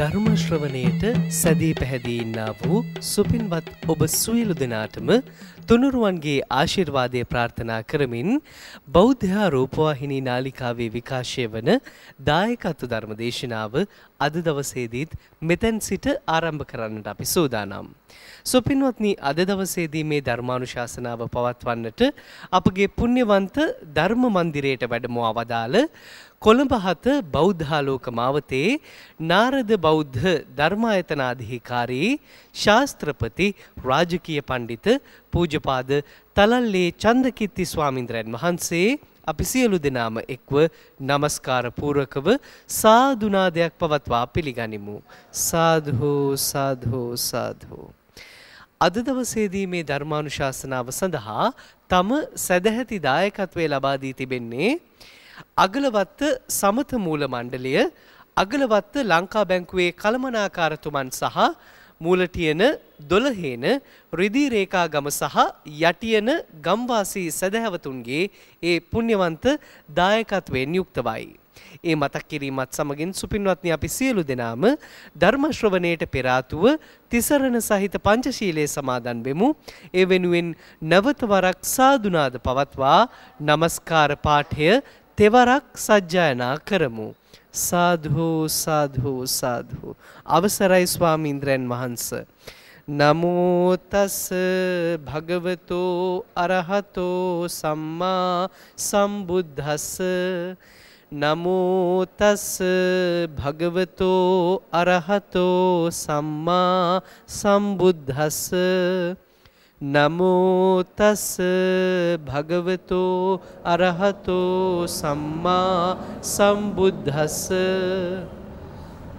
ධර්මශ්‍රවණයට සැදී පැහැදීන්නා වූ සුපින්වත් ඔබ සුවිලු දෙනාටම තුනුරුවන්ගේ ආශිර්වාදය ප්‍රාර්ථනා කරමින් බෞද්ධා රූපවාහිනී නාලිකාවේ විකාශය වන දායකත්ව ධර්ම දේශනාව අද දවසේදීත් මෙතැන් සිට ආරම්භ කරන්නට අපි සූදානම්. සුපින්වත්නි අද දවසේදී මේ ධර්මානුශාසනාව පවත්වන්නට අපගේ පුණ්‍යවන්ත ධර්ම මන්දිරයට වැඩමව අවදාළ කොළඹ හත බෞද්ධාලෝක මාවතේ නාරද බෞද්ධ ධර්මායතනාධිකාරී ශාස්ත්‍රපති රාජකීය පණ්ඩිත පූජපාද තලල්ලේ චන්දකිත්ති ස්වාමින්ද්‍රයන් වහන්සේ අපි සියලු දෙනාම එක්ව নমස්කාර පූර්වකව සාදුනාදයක් පවත්වා පිළිගනිමු සාධු සාධු සාධු අද දවසේදී මේ ධර්මානුශාසනාව සඳහා තම සදැහැති දායකත්වයේ ලබා දී තිබෙන්නේ අගලවත්ත සමත මූල මණ්ඩලය අගලවත්ත ලංකා බැංකුවේ කළමනාකාරතුමන් සහ මූලටියන දොළහේන රිදී රේඛා ගම සහ යටියන ගම්වාසී සදහැවතුන්ගේ ඒ පුණ්‍යවන්ත දායකත්වයෙන් යුක්තවයි. ඒ මතක් කිරීමත් සමගින් සුපින්වත්නි අපි සියලු දෙනාම ධර්ම ශ්‍රවණයට පෙර ආතුව තිසරණ සහිත පංචශීලයේ සමාදන් වෙමු. ඒ වෙනුවෙන් නැවත වරක් සාදුනාද පවත්වා নমස්කාර පාඨය තෙවරක් සජ්ජායනා කරමු. සාධු සාධු සාධු. අවසරයි ස්වාමීන්ද්‍රයන් වහන්ස. නමෝ තස් භගවතෝ අරහතෝ සම්මා සම්බුද්දස්ස නමෝ තස් භගවතෝ අරහතෝ සම්මා සම්බුද්දස්ස නමෝතස් භගවතෝ අරහතෝ සම්මා සම්බුද්ධස්ස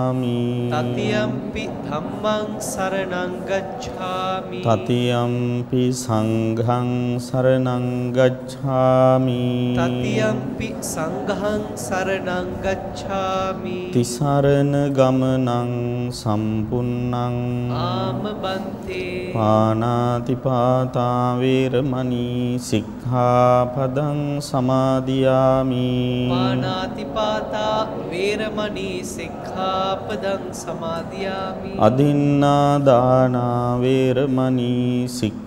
ගච්ඡාමි තතියම්පි ධම්මං සරණං ගච්ඡාමි තතියම්පි සංඝං සරණං ගච්ඡාමි තතියම්පි සංඝං සරණං ගච්ඡාමි තිසරණ ගමනං සම්පුන්නං ආමබන්තේ පානාතිපාතා වේරමණී සික්ඛාපදං සමාදියාමි පානාතිපාතා වේරමණී සික්ඛාපදං සමාදියාමි අදින්නා දානා වේරමණී සික්ඛා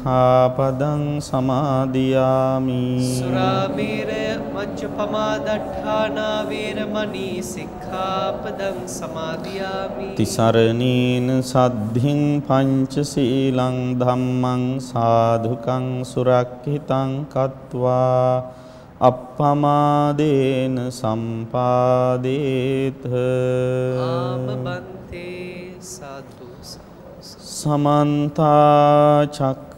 සික්ඛාපදං සමාදියාමි සුරාමීරය මච්චපමා දට්ඨානා වේරමණී සික්ඛාපදං සමාදියාමි තිසරණීන සද්ධින් පංච සීලං ධම්මං සාධුකං සුරක්ඛිතං කତ୍වා අප්පමාදේන සම්පාදේත ආමබන්තේ සතු සමන්තා චක්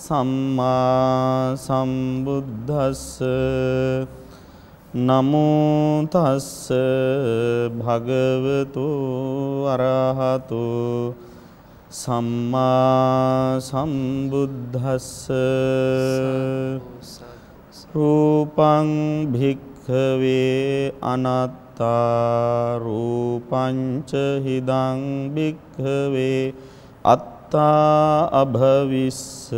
සම්මා සම්බුද්දස්ස නමෝ තස්ස භගවතු අරහතු සම්මා සම්බුද්දස්ස රූපං භික්ඛවේ අනත්තා රූපං ච හිදං භික්ඛවේ අත් අත්තා අභවිස්ස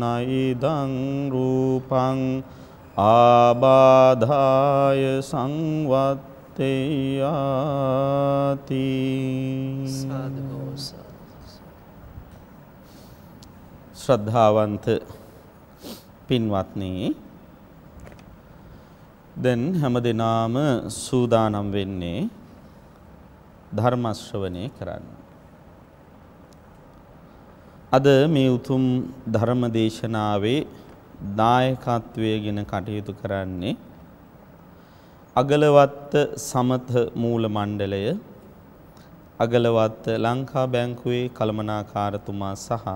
නයිදං රූපං ආබාධාය සංවත්තයාති ශ්‍රද්ධාවන්ත පින්වත්නී දැන් හැම දෙනාම සූදානම් වෙන්නේ ධර්මශ්‍රවනය කරන්න. අද මේ උතුම් ධර්ම දේශනාවේ දායකත්වයේගෙන කටයුතු කරන්නේ අගලවත්ත සමත මූල මණ්ඩලය අගලවත්ත ලංකා බැංකුවේ කළමනාකාරතුමා සහ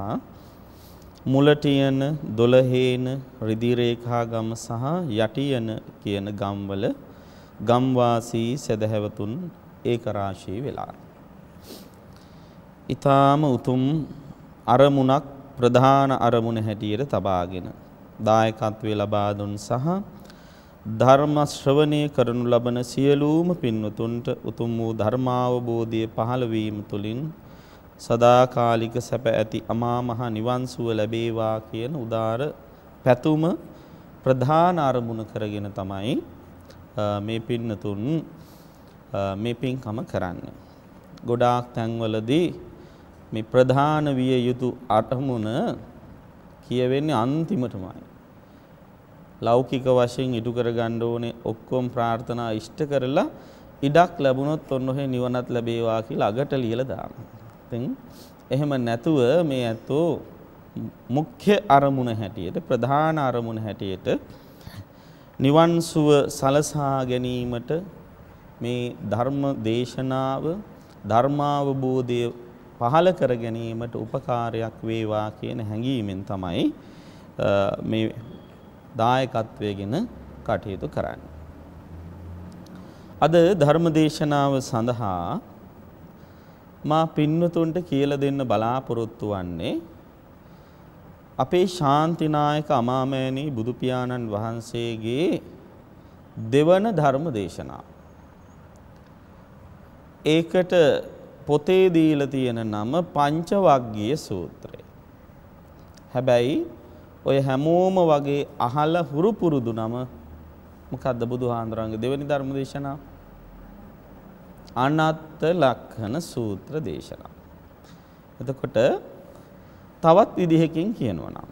මුලටියන දොළහේන රිදිරේඛාගම සහ යටියන කියන ගම්වල ගම්වාසී සදහැවතුන් ඒකරාශී වෙලා. ඊ타ම උතුම් අරමුණක් ප්‍රධාන අරමුණ හැටියට තබාගෙන දායකත්වයේ ලබා දුන් සහ ධර්ම ශ්‍රවණය කරනු ලබන සියලුම පින්වතුන්ට උතුම් වූ ධර්මාවබෝධය පහළ වීම තුළින් සදාකාලික සැප ඇති අමා මහ නිවන් සුව ලැබේවා කියන උදාර පැතුම ප්‍රධාන අරමුණ කරගෙන තමයි මේ පින්නතුන් මේ පින්කම කරන්නේ. ගොඩාක් තැන්වලදී මේ ප්‍රධාන විය යුතු අටමුණ කියවෙන්නේ අන්තිමටමයි. ලෞකික වශයෙන් ඉටු කරගන්න ඕනේ ඔක්කොම ප්‍රාර්ථනා ඉෂ්ට කරලා ඉඩක් ලැබුණොත් ඔන්නෝහේ නිවනත් ලැබේවා කියලා අගට ලියලා දානවා. ඉතින් එහෙම නැතුව මේ ඇත්තෝ මුඛ්‍ය අරමුණ හැටියට ප්‍රධාන අරමුණ හැටියට නිවන් සුව සලසා ගැනීමට මේ ධර්ම දේශනාව ධර්මාවබෝධය පහළ කර ගැනීමට උපකාරයක් වේවා කියන හැඟීමෙන් තමයි මේ දායකත්වයගෙන කටයුතු කරන්න. අද ධර්මදේශනාව සඳහා මා පින්වතුන්ට කියලා දෙන්න බලාපොරොත්තු වන්නේ අපේ ශාන්තිනායක අමාමෑණී බුදු පියාණන් වහන්සේගේ දෙවන ධර්ම දේශනාව. ඒකට පොතේ දීලා තියෙන නම පංචවග්ගීය සූත්‍රය. හැබැයි ඔය හැමෝම වගේ අහලා හුරු පුරුදු නම මොකද්ද බුදුහාඳුරන්ගේ දෙවෙනි ධර්ම දේශනාව? අනත්ත ලක්ෂණ සූත්‍ර දේශනාව. එතකොට තවත් විදිහකින් කියනවා නම්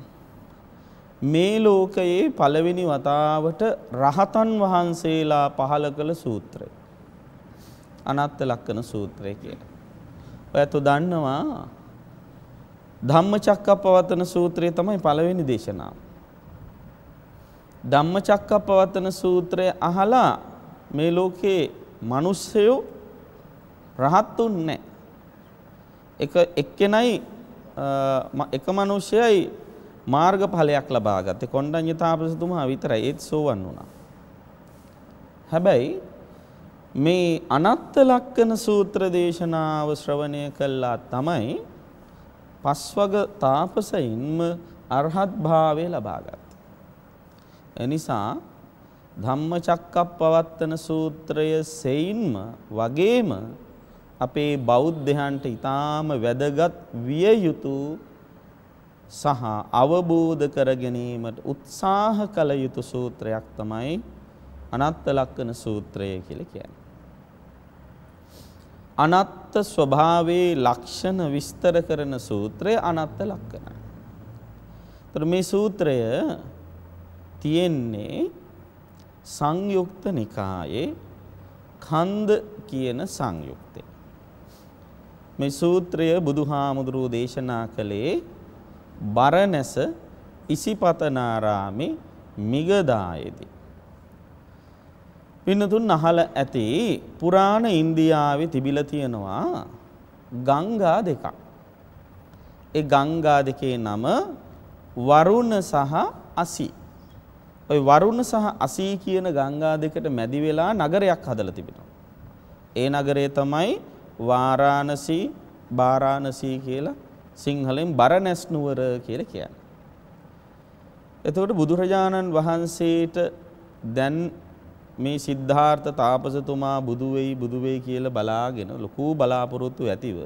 මේ ලෝකයේ පළවෙනි වතාවට රහතන් වහන්සේලා පහල කළ සූත්‍රය අනත්ත ලක්කන සූත්‍රය කියලා. ඔයත් දන්නවා ධම්මචක්කප්පවත්තන සූත්‍රය තමයි පළවෙනි දේශනාව. ධම්මචක්කප්පවත්තන සූත්‍රය අහලා මේ ලෝකේ මිනිස්සයෝ රහත්ුන්නේ එක එක්කෙනයි එක මිනිසෙයි මාර්ගඵලයක් ලබාගත්තේ කොණ්ඩඤ්ඤ තාපසතුමා විතරයි ඒත් සෝවන් වුණා. හැබැයි මේ අනත්ත ලක්කන සූත්‍ර දේශනාව ශ්‍රවණය කළා තමයි පස්වග තාපසයින්ම අරහත් භාවය ලබාගත්තේ. එනිසා ධම්මචක්කප්පවත්තන සූත්‍රය සෙයින්ම වගේම අපේ බෞද්ධයන්ට ඊටාම වැදගත් විය යුතු සහ අවබෝධ කර ගැනීමට උත්සාහ කළ යුතු සූත්‍රයක් තමයි අනත්ත ලක්කන සූත්‍රය කියලා කියන්නේ. අනත්ත ස්වභාවයේ ලක්ෂණ විස්තර කරන සූත්‍රය අනත්ත ලක්ෂණයි. ඒතර මේ සූත්‍රය තියෙන්නේ සංයුක්ත නිකායේ කන්ද කියන සංයුක්තේ. මේ සූත්‍රය බුදුහාමුදුරුව දේශනා කළේ බරණැස ඉසිපතනාරාමේ මිගදායේදී. පින්නතුන් අහල ඇති පුරාණ ඉන්දියාවේ තිබිලා තියෙනවා ගංගා දෙකක්. ඒ ගංගා දෙකේ නම වරුණ සහ අසි. ওই වරුණ සහ අසි කියන ගංගා දෙකට මැදි වෙලා නගරයක් හදලා තිබෙනවා. ඒ නගරය තමයි වාරාණසි, බාරාණසි කියලා සිංහලෙන් බරණැස් නුවර කියලා කියන්නේ. එතකොට බුදුරජාණන් වහන්සේට දැන් මේ සිද්ධාර්ථ තාපසතුමා බුදු වෙයි බුදු වෙයි කියලා බලාගෙන ලොකු බලාපොරොත්තු ඇතිව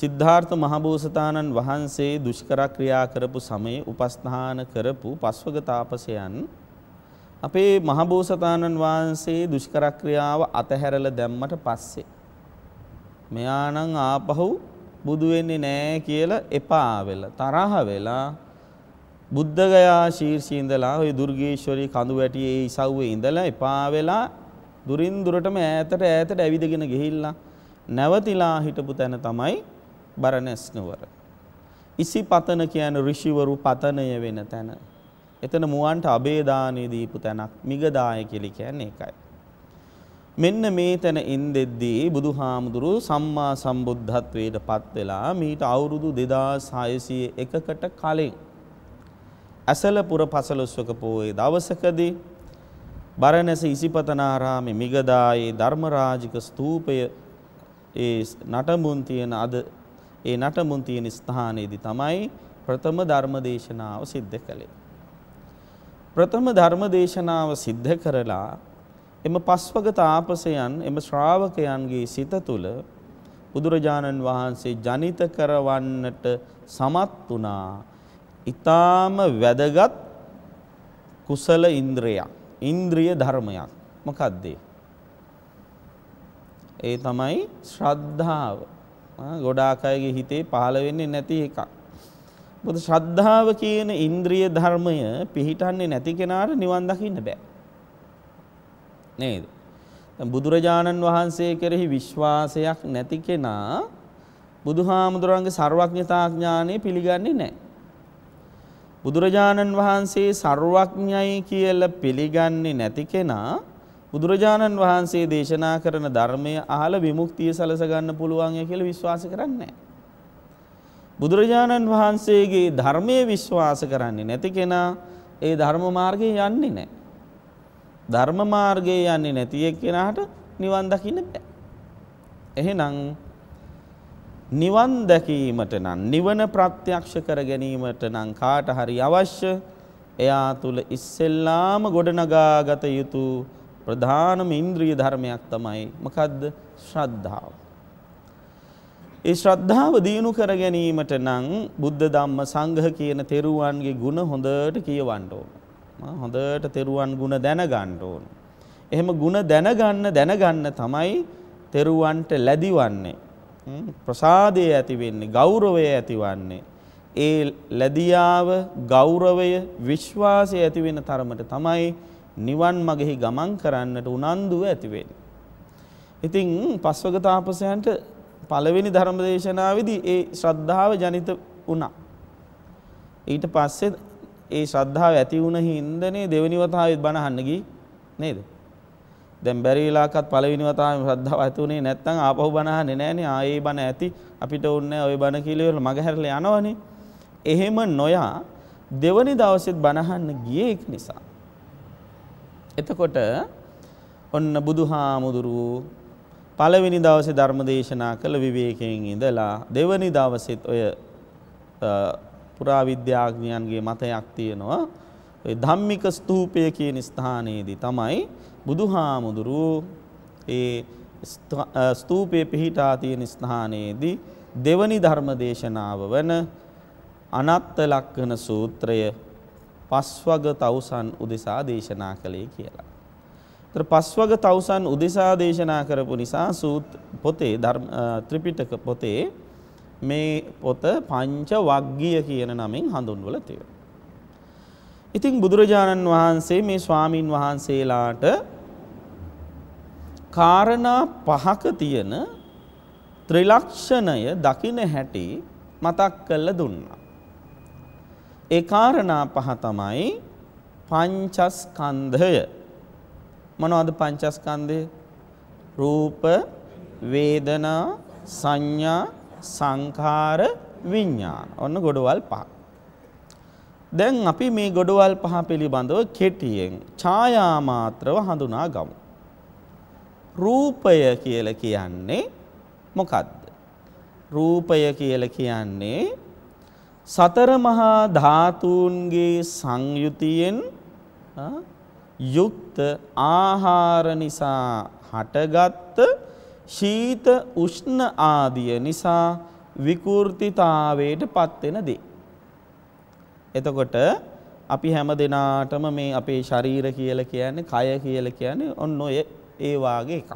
සිද්ධාර්ථ මහබෝසතාණන් වහන්සේ දුෂ්කර ක්‍රියා කරපු සමයේ උපස්ථාන කරපු පස්වග තාපසයන් අපේ මහබෝසතාණන් වහන්සේ දුෂ්කර ක්‍රියාව අතහැරලා දැම්මට පස්සේ මෙයානම් ආපහු බුදු වෙන්නේ නැහැ කියලා එපා වෙලා තරහ වෙලා බුද්ධගයා ශීර්ෂයේ ඉඳලා ওই දුර්ගේශ්වරී කඳු වැටියේ ඉසව්වේ ඉඳලා එපා වෙලා දුරින් දුරටම ඈතට ඈතට ඇවිදගෙන ගිහිල්ලා නැවතිලා හිටපු තැන තමයි බරණැස් නුවර. ඉසිපතන කියන ඍෂිවරු පතනය වෙන තැන. එතන මුවන්ට අබේදානෙ දීපු තැනක් මිගදාය කියලා කියන්නේ ඒකයි. මෙන්න මේ තැන ඉන්දෙද්දී බුදුහාමුදුරු සම්මා සම්බුද්ධත්වයට පත් වෙලා මීට අවුරුදු 2601කට කලින් ඇසලපුර පසළොස්වක පෝයේ දවසකදී බරණැස ඉසිපතනාරාමේ මිගදායේ ධර්මරාජික ස්තූපය ඒ නටමුන් තියෙන අද ඒ නටමුන් තියෙන ස්ථානයේදී තමයි ප්‍රථම ධර්මදේශනාව සිද්ධ කළේ. ප්‍රථම ධර්මදේශනාව සිද්ධ කරලා එම පස්වග තාපසයන් එම ශ්‍රාවකයන්ගේ සිත තුළ බුදුරජාණන් වහන්සේ ජනිත කරවන්නට සමත් වුණා ඊටාම වැදගත් කුසල ඉන්ද්‍රියක්. ඉන්ද්‍රිය ධර්මයක්. මොකක්ද ඒ තමයි ශ්‍රද්ධාව. ගොඩාක් අයගේ හිතේ පහළ වෙන්නේ නැති එකක්. මොකද ශ්‍රද්ධාව කියන ඉන්ද්‍රිය ධර්මය පිහිටන්නේ නැති කෙනාට නිවන් දකින්න බෑ. නේද? බුදුරජාණන් වහන්සේ කෙරෙහි විශ්වාසයක් නැති කෙනා බුදුහාමුදුරන්ගේ ਸਰවඥතා ඥානෙ පිළිගන්නේ නැහැ. බුදුරජාණන් වහන්සේ ਸਰුවඥයි කියලා පිළිගන්නේ නැති කෙනා බුදුරජාණන් වහන්සේ දේශනා කරන ධර්මය අහලා විමුක්තිය සලස ගන්න පුළුවන් කියලා විශ්වාස කරන්නේ නැහැ. බුදුරජාණන් වහන්සේගේ ධර්මයේ විශ්වාස කරන්නේ නැති කෙනා ඒ ධර්ම මාර්ගේ යන්නේ නැහැ. ධර්ම මාර්ගයේ යන්නේ නැති එක්කෙනාට නිවන් දකින්න බෑ. එහෙනම් නිවන් දැකීමට නම් නිවන ප්‍රත්‍යක්ෂ කර ගැනීමට නම් කාට හරි අවශ්‍ය එයා තුල ඉස්සෙල්ලාම ගොඩනගාගත යුතු ප්‍රධානම ඉන්ද්‍රිය ධර්මයක් තමයි මොකද්ද ශ්‍රද්ධාව. ඒ ශ්‍රද්ධාව දියුණු කර ගැනීමට නම් බුද්ධ ධම්ම සංඝ කියන තෙරුවන්ගේ ගුණ හොඳට කියවන්න ඕන. හොඳට තෙරුවන් ගුණ දැනගන්න ඕන. එහෙම ගුණ දැනගන්න දැනගන්න තමයි තෙරුවන්ට ලැබිවන්නේ. ප්‍රසාදය ඇතිවෙන්නේ ගෞරවය ඇතිවන්නේ. ඒ ලැදියාව ගෞරවය විශ්වාසය ඇතිවෙන තරමට තමයි නිවන් මගෙහි ගමන් කරන්නට උනන්දුව ඇතිවෙන්. ඉතිං පස්වග තාපසයන්ට පළවෙනි ධර්ම දේශනාවදී ඒ ශ්‍රද්ධාව ජනිත වුණා. ඊට පස්සෙ ඒ ශ්‍රද්ධාව ඇති වුණ හින්දනේ දෙවනිවතාවත් බණහන්නගී නේද. දැන් බැරි වෙලාකත් පළවෙනි වතාවෙම ශ්‍රද්ධාව ඇති උනේ නැත්නම් ආපහු බණ අහන්නේ නැහනේ ආයේ බණ ඇති අපිට ඕනේ ඔය බණ කියලා ඉවරලා මගහැරලා යනවනේ එහෙම නොයා දෙවනි දවසෙත් බණ අහන්න ගියේ ඒක නිසා එතකොට ඔන්න බුදුහාමුදුරු පළවෙනි දවසේ ධර්ම දේශනා කළ විවේකයෙන් ඉඳලා දෙවනි දවසෙත් ඔය පුරාවිද්‍යාඥයන්ගේ මතයක් තියෙනවා ඔය ධම්මික ස්තූපය කියන ස්ථානයේදී තමයි බුදුහාමුදුරු ඒ ස්තූපයේ පිහිටා තියෙන ස්ථානයේදී දෙවනි ධර්ම දේශනාව වන අනත්ත ලක්කන සූත්‍රය පස්වග තවුසන් උදෙසා දේශනා කළේ කියලා. ඒතර පස්වග තවුසන් උදෙසා දේශනා කරපු නිසා සූත් පොතේ ත්‍රිපිටක පොතේ මේ පොත පංච වග්ගීය කියන නමින් හඳුන්වලා තියෙනවා. ඉතින් බුදුරජාණන් වහන්සේ මේ ස්වාමින් වහන්සේලාට කාරණා පහක තියෙන ත්‍රිලක්ෂණය දකින හැටි මතක් කරලා දුන්නා. ඒ කාරණා පහ තමයි පංචස්කන්ධය. මොනවද පංචස්කන්ධය? රූප, වේදනා, සංඥා, සංඛාර, විඥාන. ඔන්න ගොඩවල් පහ. දැන් අපි මේ ගොඩවල් පහ පිළිබඳව කෙටියෙන් ඡායා මාත්‍රව හඳුනා ගමු. රූපය කියලා කියන්නේ මොකද්ද? රූපය කියලා කියන්නේ සතර මහා ධාතුන්ගේ සංයුතියෙන් යුක්ත ආහාර නිසා හටගත් ශීත උෂ්ණ ආදිය නිසා විකෘතිතාවයට පත්වෙන දේ. එතකොට අපි හැම දෙනාටම මේ අපේ ශරීර කියලා කියන්නේ කය කියලා කියන්නේ ඔන්න ඔය ඒ වාගේ එකක්.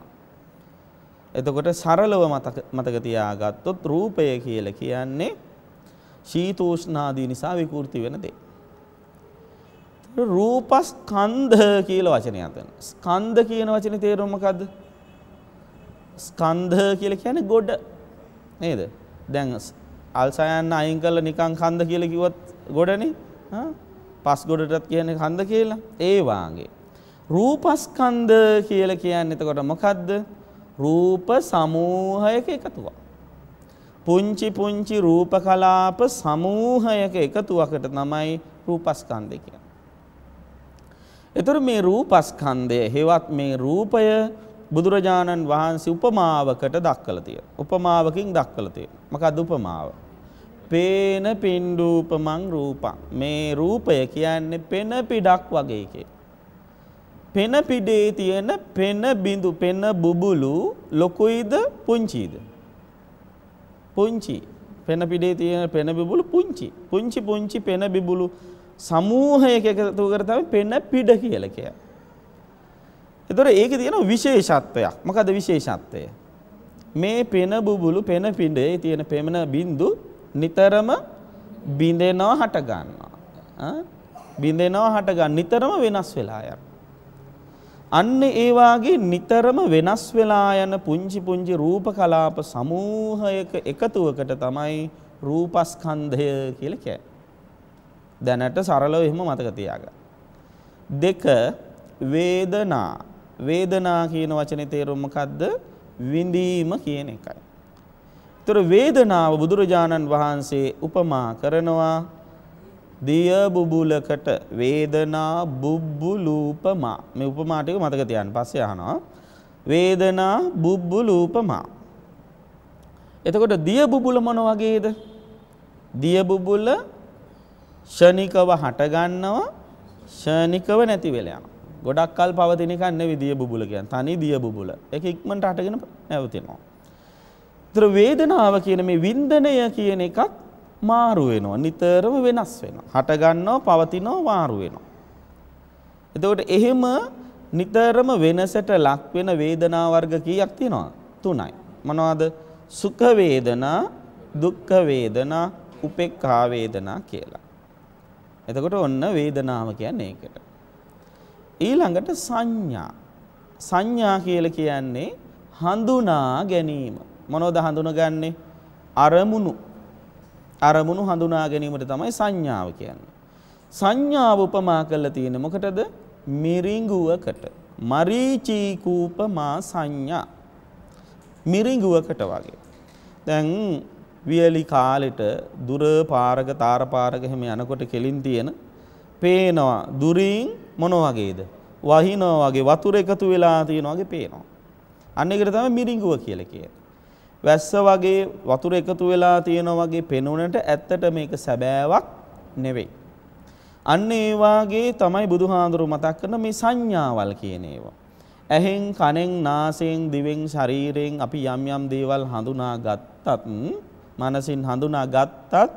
එතකොට සරලව මතක මතක තියාගත්තොත් රූපය කියලා කියන්නේ ශීතෝෂ්ණාදී නිසා විකෘති වෙන දේ. රූපස්කන්ධ කියලා වචනය අතන. ස්කන්ධ කියන වචනේ තේරුම මොකද්ද? ස්කන්ධ කියලා කියන්නේ ගොඩ නේද? දැන් අල්සයන් අයින් කළා නිකන් කන්ද කියලා කිව්වත් ගොඩනේ පස් ගොඩටත් කියන්නේ කන්ද කියලා. ඒ වාගේ. රූපස්කන්ධ කියලා කියන්නේ එතකොට මොකද්ද? රූප සමූහයක එකතුවක්. පුංචි පුංචි රූප කලාප සමූහයක එකතුවකට තමයි රූපස්කන්ධය කියන්නේ. එතකොට මේ රූපස්කන්ධය හෙවත් මේ රූපය බුදුරජාණන් වහන්සේ උපමාවකට දක්වලා තියෙනවා. උපමාවකින් දක්වලා තියෙනවා. මොකක්ද උපමාව? පේන පින්ඩූපමං රූපං මේ රූපය කියන්නේ පෙන පිඩක් වගේ එකේ පෙන පිඩේ තියෙන පෙන බිඳු පෙන බුබුලු ලොකුයිද පුංචිද පුංචි පෙන පිඩේ තියෙන පෙන බුබුලු පුංචි පුංචි පුංචි පෙන බුබුලු සමූහයක එකතු කර තමයි පෙන පිඩ කියලා කියන්නේ. ඒතර ඒකේ තියෙන විශේෂත්වයක්. මොකද විශේෂත්වය? මේ පෙන බුබුලු පෙන පිඩේ තියෙන පෙමන බිඳු නිතරම බිඳෙනවා හට ගන්නවා. බිඳෙනවා හට ගන්න නිතරම වෙනස් වෙලා යනවා. අන්න ඒ වාගේ නිතරම වෙනස් වෙලා යන පුංචි පුංචි රූප කලාප සමූහයක එකතුවකට තමයි රූපස්කන්ධය කියලා කියන්නේ. දැනට සරලව එහෙම මතක තියාගන්න. දෙක වේදනා වේදනා කියන වචනේ තේරුම මොකද්ද? විඳීම කියන එකයි. ତොර වේදනාව බුදුරජාණන් වහන්සේ උපමා කරනවා දිය බුබුලකට වේදනා බුබ්බුලූපමා මේ උපමා ටික මතක තියාගන්න පස්සේ අහනවා වේදනා බුබ්බුලූපමා එතකොට දිය බුබුල මොන වගේද දිය බුබුල ෂණිකව හට ගන්නවා ෂණිකව නැති වෙලා යනවා ගොඩක් කල් පවතින එකක් නෙවෙයි දිය බුබුල කියන්නේ තනි දිය බුබුල ඒක ඉක්මනට හටගෙන නැවතිනවා ඒතර වේදනාව කියන මේ වින්දනය කියන එකත් මාරු වෙනවා. නිතරම වෙනස් වෙනවා. හට ගන්නවා, පවතිනවා, මාරු වෙනවා. එතකොට එහෙම නිතරම වෙනසට ලක් වෙන වේදනා වර්ග කීයක් තියෙනවද? තුනයි. මොනවද? සුඛ වේදනා, දුක්ඛ වේදනා, උපේක්ඛා වේදනා කියලා. එතකොට ඔන්න වේදනාව කියන්නේ ඒකට. ඊළඟට සංඥා. සංඥා කියලා කියන්නේ හඳුනා ගැනීම. මොනෝද හඳුනගන්නේ අරමුණු අරමුණු හඳුනා ගැනීමට තමයි සංඥාව කියන්නේ. සංඥාව උපමා කරලා තියෙන්නේ මොකටද? මිරිඟුවකට. මරීචී කූපමා සංඥා. මිරිඟුවකට වගේ. දැන් වියලි කාලෙට දුර පාරක තාර පාරක එහෙම යනකොට කෙලින් තියෙන පේනවා දුරින් මොන වගේද? වහිනවා වගේ වතුර එකතු වෙලා තියෙනවා වගේ පේනවා. අන්න ඒකට තමයි මිරිඟුව කියලා කියන්නේ. වැස්ස වගේ වතුර එකතු වෙලා තියෙනවා වගේ පෙනුනට ඇත්තට මේක සැබෑවක් නෙවෙයි. අන්න ඒ වාගේ තමයි බුදුහාඳුරු මතක් කරන මේ සංඥාවල් කියන ඒවා. ඇහෙන්, කනෙන්, නාසයෙන්, දිවෙන්, ශරීරයෙන් අපි යම් යම් දේවල් හඳුනා ගත්තත්, මනසින් හඳුනා ගත්තත්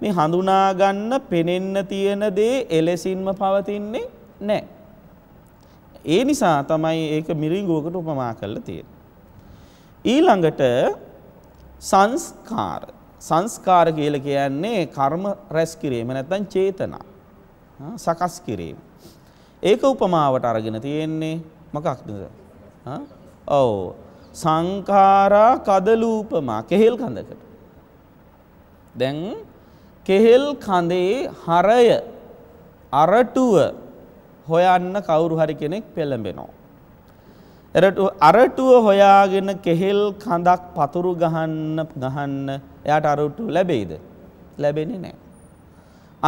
මේ හඳුනා ගන්න පෙනෙන්න තියෙන දේ එලෙසින්ම පවතින්නේ නැහැ. ඒ නිසා තමයි ඒක මිරිඟුවකට උපමා කරලා තියෙන්නේ. ඊළඟට සංස්කාර සංස්කාර කියලා කියන්නේ කර්ම රැස් කිරීම නැත්නම් චේතනා සකස් කිරීම. ඒක උපමාවට අරගෙන තියෙන්නේ මොකක්ද? ඔව් සංඛාරා කදලූපමා කෙහෙල් කඳකට. දැන් කෙහෙල් කඳේ හරය අරටුව හොයන්න කවුරු හරි කෙනෙක් පෙළඹෙනවා. අරටුව හොයාගෙන කෙහෙල් කඳක් පතුරු ගහන්න ගහන්න එයාට අරටුව ලැබෙයිද? ලැබෙන්නේ නැහැ.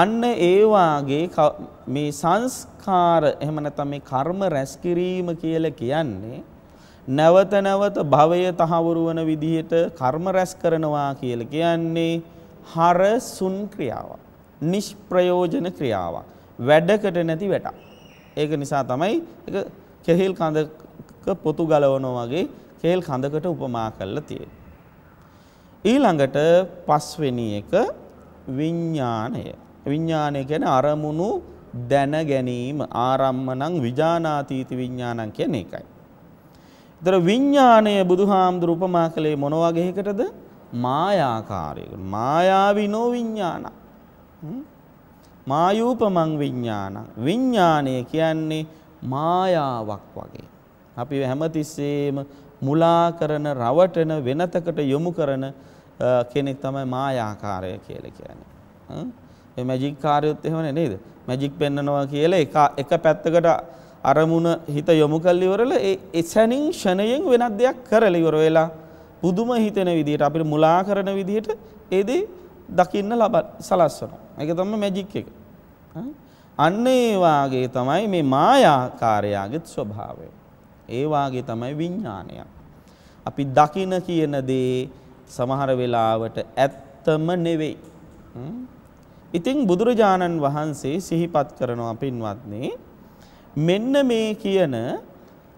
අන්න ඒ වාගේ මේ සංස්කාර එහෙම නැත්නම් මේ කර්ම රැස් කිරීම කියලා කියන්නේ නැවත නැවත භවය තහවුරු වන විදිහට කර්ම රැස් කරනවා කියලා කියන්නේ හර සුන් ක්‍රියාවක්. නිෂ්ප්‍රයෝජන ක්‍රියාවක්. වැඩකට නැති වැටක්. ඒක නිසා තමයි ඒක කෙහෙල් කඳ පොතු ගලවනෝ වගේ කේල් කඳකට උපමා කරලා තියෙනවා. ඊළඟට පස්වෙනි එක විඥාණය. විඥාණය කියන්නේ අරමුණු දැන ගැනීම ආරම්මණං විජානාතීති විඥානං කියන එකයි. ඒතර විඥාණය බුදුහාමුදුරු උපමා කළේ මොන වගේ එකටද? මායාකාරයකට. මායාවිනෝ විඥාන. මායූපමං විඥාන. විඥාණය කියන්නේ මායාවක් වගේ. අපි හැමතිස්සෙම මුලා කරන රවටන වෙනතකට යොමු කරන කෙනෙක් තමයි මායාකාරය කියලා කියන්නේ. මේ මැජික් කාර්යොත් එහෙමනේ නේද? මැජික් පෙන්නනවා කියලා එක එක පැත්තකට අරමුණ හිත යොමු කළ ඉවරල ඒ එසැනින් ෂණයෙන් වෙනත් දෙයක් කරලා ඉවර වෙලා පුදුම හිතෙන විදිහට අපිට මුලා කරන විදිහට ඒ දේ දකින්න ලබ සලස්වනවා. ඒක තමයි මැජික් එක. අන්න ඒ වාගේ තමයි මේ මායාකාරයාගේ ස්වභාවය. ඒ වාගේ තමයි විඥානය. අපි දකින කියන දේ සමහර වෙලාවට ඇත්තම නෙවෙයි. ඉතින් බුදුරජාණන් වහන්සේ සිහිපත් කරනවා පින්වත්නි මෙන්න මේ කියන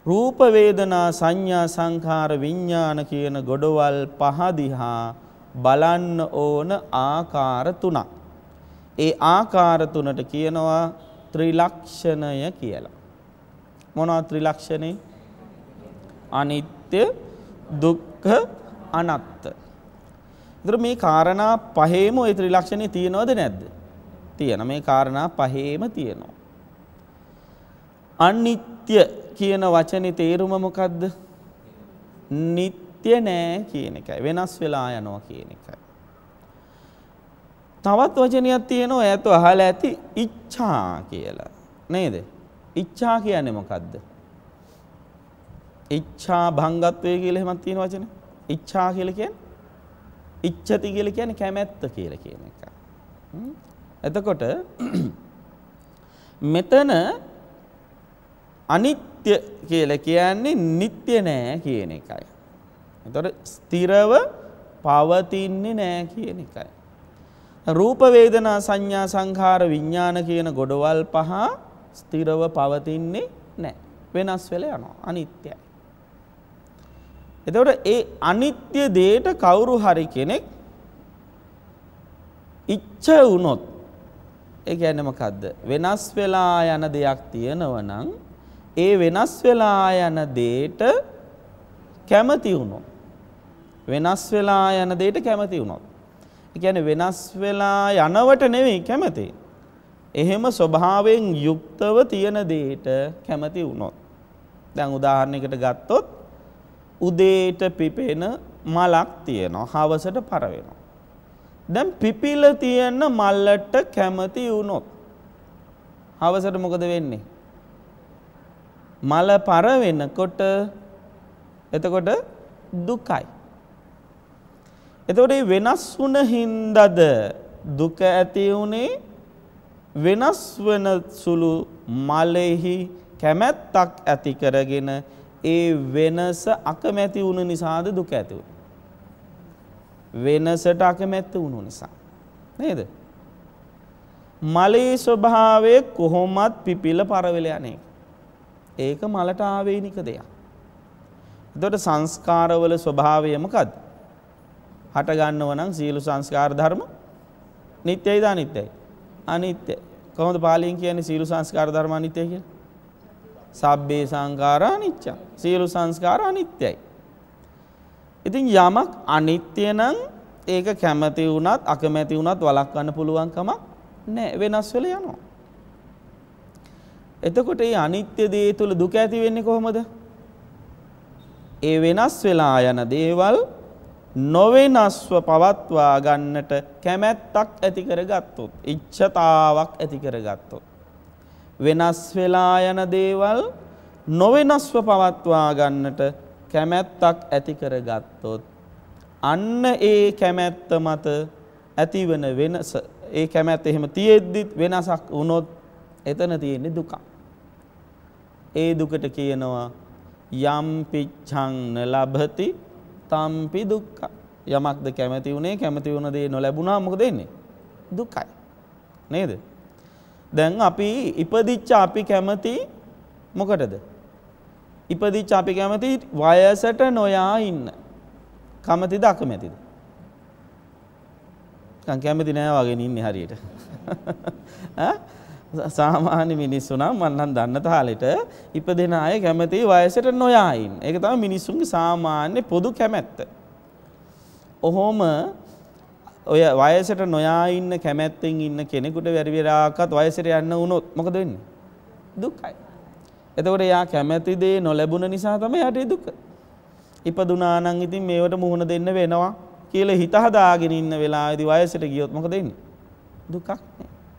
රූප වේදනා සංඥා සංඛාර විඥාන කියන ගොඩවල් පහ දිහා බලන්න ඕන ආකාර තුනක්. ඒ ආකාර තුනට කියනවා ත්‍රිලක්ෂණය කියලා. මොනවා ත්‍රිලක්ෂණේ? අනිත්‍ය දුක්ඛ අනාත්ත. ඒතර මේ කාරණා පහේම ওই ත්‍රිලක්ෂණය තියෙනවද නැද්ද? තියෙන මේ කාරණා පහේම තියෙනවා. අනිත්‍ය කියන වචනේ තේරුම මොකද්ද? නিত্য නෑ කියන එකයි. වෙනස් වෙලා යනවා කියන එකයි. තවත් වචනයක් තියෙනවා ඈත අහලා ඇති ඉච්ඡා කියලා. නේද? ඉච්ඡා කියන්නේ මොකද්ද? ඉච්ඡා භංගත්වය කියලා එහෙමත් තියෙන වචනේ. ඉච්ඡා කියලා කියන්නේ ඉච්ඡති කියලා කියන්නේ කැමැත්ත කියලා කියන එක. එතකොට මෙතන අනිත්‍ය කියලා කියන්නේ නিত্য නෑ කියන එකයි. එතකොට ස්ථිරව පවතින්නේ නෑ කියන එකයි. රූප වේදනා සංඥා සංඛාර විඥාන කියන ගොඩවල් පහ ස්ථිරව පවතින්නේ නැහැ. වෙනස් වෙලා යනවා. අනිත්‍යයි. එතකොට ඒ අනිත්‍ය දෙයට කවුරු හරි කෙනෙක් ඉච්ඡ වුණොත් ඒ කියන්නේ මොකද්ද වෙනස් වෙලා යන දෙයක් තියෙනවා නම් ඒ වෙනස් වෙලා යන දෙයට කැමති වුණොත් වෙනස් වෙලා යන දෙයට කැමති වුණොත් ඒ කියන්නේ වෙනස් වෙලා යනවට නෙවෙයි කැමති එහෙම ස්වභාවයෙන් යුක්තව තියෙන දෙයට කැමති වුණොත් දැන් උදාහරණයකට ගත්තොත් උදේට පිපෙන මලක් තියෙනවා. හවසට පර වෙනවා. දැන් පිපිල තියෙන මල්ලට කැමති වුණොත් හවසට මොකද වෙන්නේ? මල පර වෙනකොට එතකොට දුකයි. එතකොට වෙනස් වුණ හින්දාද දුක ඇති උනේ වෙනස් වෙන සුළු මලෙහි කැමැත්තක් ඇති කරගෙන ඒ වෙනස අකමැති වුණ නිසාද දුක ඇති වෙනසට අකමැත්ත වුණු නිසා. නේද? මලේ ස්වභාවය කොහොමත් පිපිල පරවෙල යන්නේ. ඒක මලට ආවේනික දෙයක්. එතකොට සංස්කාරවල ස්වභාවය මොකද්ද? හට ගන්නව නම් සියලු සංස්කාර ධර්ම නිට්ටයයි දානිට්ටයයි. අනිත්‍ය. කොහොමද පාලියෙන් කියන්නේ සියලු සංස්කාර ධර්ම අනිත්‍ය කියලා? සබ්බේ සංඛාරා අනිච්චං. සියලු සංස්කාර අනිත්‍යයි. ඉතින් යමක් අනිත්‍ය නම් ඒක කැමති වුණත් අකමැති වුණත් වළක්වන්න පුළුවන් කමක් නැහැ. වෙනස් වෙලා යනවා. එතකොට මේ අනිත්‍ය දේ තුල දුක ඇති වෙන්නේ කොහොමද? ඒ වෙනස් වෙලා යන දේවල් නොවෙනස්ව පවත්වා ගන්නට කැමැත්තක් ඇති කරගත්තොත්, ඉච්ඡතාවක් ඇති කරගත්තොත් වෙනස් වෙලා යන දේවල් නොවෙනස්ව පවත්වා ගන්නට කැමැත්තක් ඇති කරගත්තොත් අන්න ඒ කැමැත්ත මත ඇතිවන වෙනස ඒ කැමැත්ත එහෙම තියෙද්දිත් වෙනසක් වුණොත් එතන තියෙන්නේ දුකක්. ඒ දුකට කියනවා යම් පිච්ඡං ලබති තම්පි දුක්ඛ. යමක්ද කැමති උනේ කැමති වුණ දේ නොලැබුණා මොකද වෙන්නේ? දුකයි. නේද? දැන් අපි ඉපදිච්ච අපි කැමති මොකටද? ඉපදිච්ච අපි කැමති වයසට නොයා ඉන්න. කැමතිද අකමැතිද? නිකන් කැමති නෑ වගේ ඉන්නේ හරියට. සාමාන්‍ය මිනිස්සු නම් මම නම් දන්න තාලෙට ඉපදෙන අය කැමති වයසට නොයා ඉන්න. ඒක තමයි මිනිස්සුන්ගේ සාමාන්‍ය පොදු කැමැත්ත. ඔහොම ඔය වයසට නොයා ඉන්න කැමැත්තෙන් ඉන්න කෙනෙකුට වැරි වෙලාවකත් වයසට යන්න වුණොත් මොකද වෙන්නේ? දුකයි. එතකොට යා කැමැති දේ නොලැබුණ නිසා තමයි යට දුක. ඉපදුනා නම් ඉතින් මේවට මුහුණ දෙන්න වෙනවා කියලා හිත හදාගෙන ඉන්න වෙලාවේදී වයසට ගියොත් මොකද වෙන්නේ? දුකක්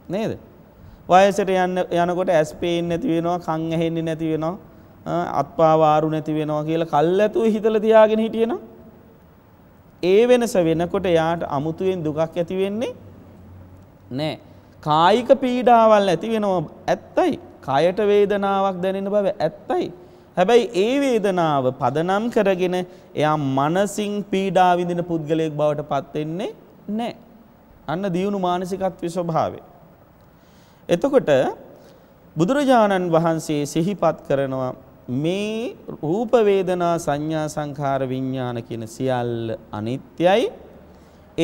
නේද? වයසට යන්න යනකොට ඇස් පේන්නේ නැති වෙනවා, කන් ඇහෙන්නේ නැති වෙනවා, අත්පා වාරු නැති වෙනවා කියලා කල්ැතුව හිතලා තියාගෙන හිටියනම් ඒ වෙනස වෙනකොට යාට අමුතුවෙන් දුකක් ඇති වෙන්නේ නෑ. කායික පීඩාවල් ඇති වෙනවා ඇත්තයි. කයට වේදනාවක් දැනෙන බව ඇත්තයි. හැබැයි ඒ වේදනාව පදනම් කරගෙන එයා මනසින් පීඩා විඳින පුද්ගලයෙක් බවට පත් වෙන්නේ නැහැ. අන්න දියුණු මානසිකත්ව ස්වභාවය. එතකොට බුදුරජාණන් වහන්සේ සිහිපත් කරනවා මේ රූප වේදනා සංඥා සංඛාර විඥාන කියන සියල්ල අනිත්‍යයි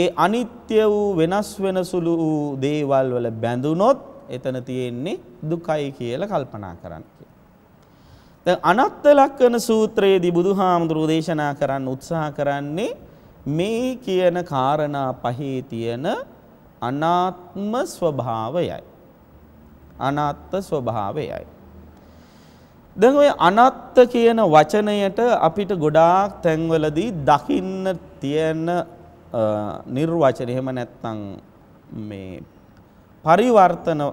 ඒ අනිත්‍ය වූ වෙනස් වෙන සුළු වූ දේවල් වල බැඳුනොත් එතන තියෙන්නේ දුකයි කියලා කල්පනා කරන්න දැන් අනත්ත ලක්ෂණ සූත්‍රයේදී බුදුහාමුදුරු දේශනා කරන්න උත්සාහ කරන්නේ මේ කියන කාරණා පහේ තියෙන අනාත්ම ස්වභාවයයි අනාත්ම ස්වභාවයයි දැන් ඔය අනත්ත කියන වචනයට අපිට ගොඩාක් තැන්වලදී දකින්න තියෙන නිර්වචන එහෙම නැත්නම් මේ පරිවර්තනය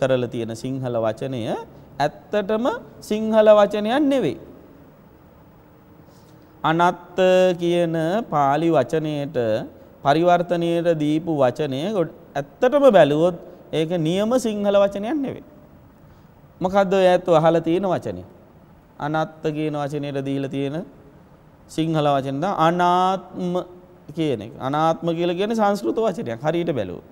කරලා තියෙන සිංහල වචනය ඇත්තටම සිංහල වචනයක් නෙවෙයි. අනත්ත කියන pāli වචනයට පරිවර්තනයට දීපු වචනය ඇත්තටම බැලුවොත් ඒක නියම සිංහල වචනයක් නෙවෙයි. මොකද්ද ඔය ඇත්ත අහලා තියෙන වචනේ? අනාත්ත කියන වචනේට දීලා තියෙන සිංහල වචන දා අනාත්ම කියන එක. අනාත්ම කියලා කියන්නේ සංස්කෘත වචනයක්. හරියට බැලුවොත්.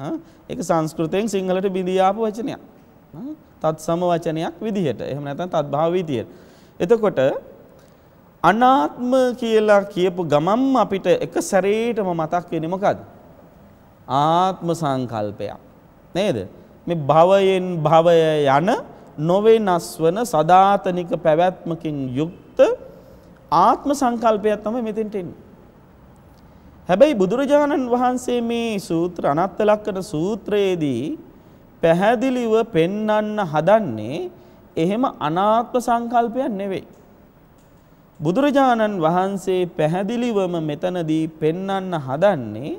හා ඒක සංස්කෘතයෙන් සිංහලට බිඳී ආපු වචනයක්. තත් සම වචනයක් විදිහට. එහෙම නැත්නම් තත් භාව විදිහට. එතකොට අනාත්ම කියලා කියපු ගමම් අපිට එක සැරේටම මතක් වෙන්නේ මොකද්ද? ආත්ම සංකල්පයක්. නේද? මේ භවයෙන් භවය යන නොවෙනස්වන සදාතනික පැවැත්මකින් යුක්ත ආත්ම සංකල්පයක් තමයි මෙතෙන්ට එන්නේ. හැබැයි බුදුරජාණන් වහන්සේ මේ සූත්‍ර අනත්ත ලක්කන සූත්‍රයේදී පැහැදිලිව පෙන්වන්න හදන්නේ එහෙම අනාත්ම සංකල්පයක් නෙවෙයි. බුදුරජාණන් වහන්සේ පැහැදිලිවම මෙතනදී පෙන්වන්න හදන්නේ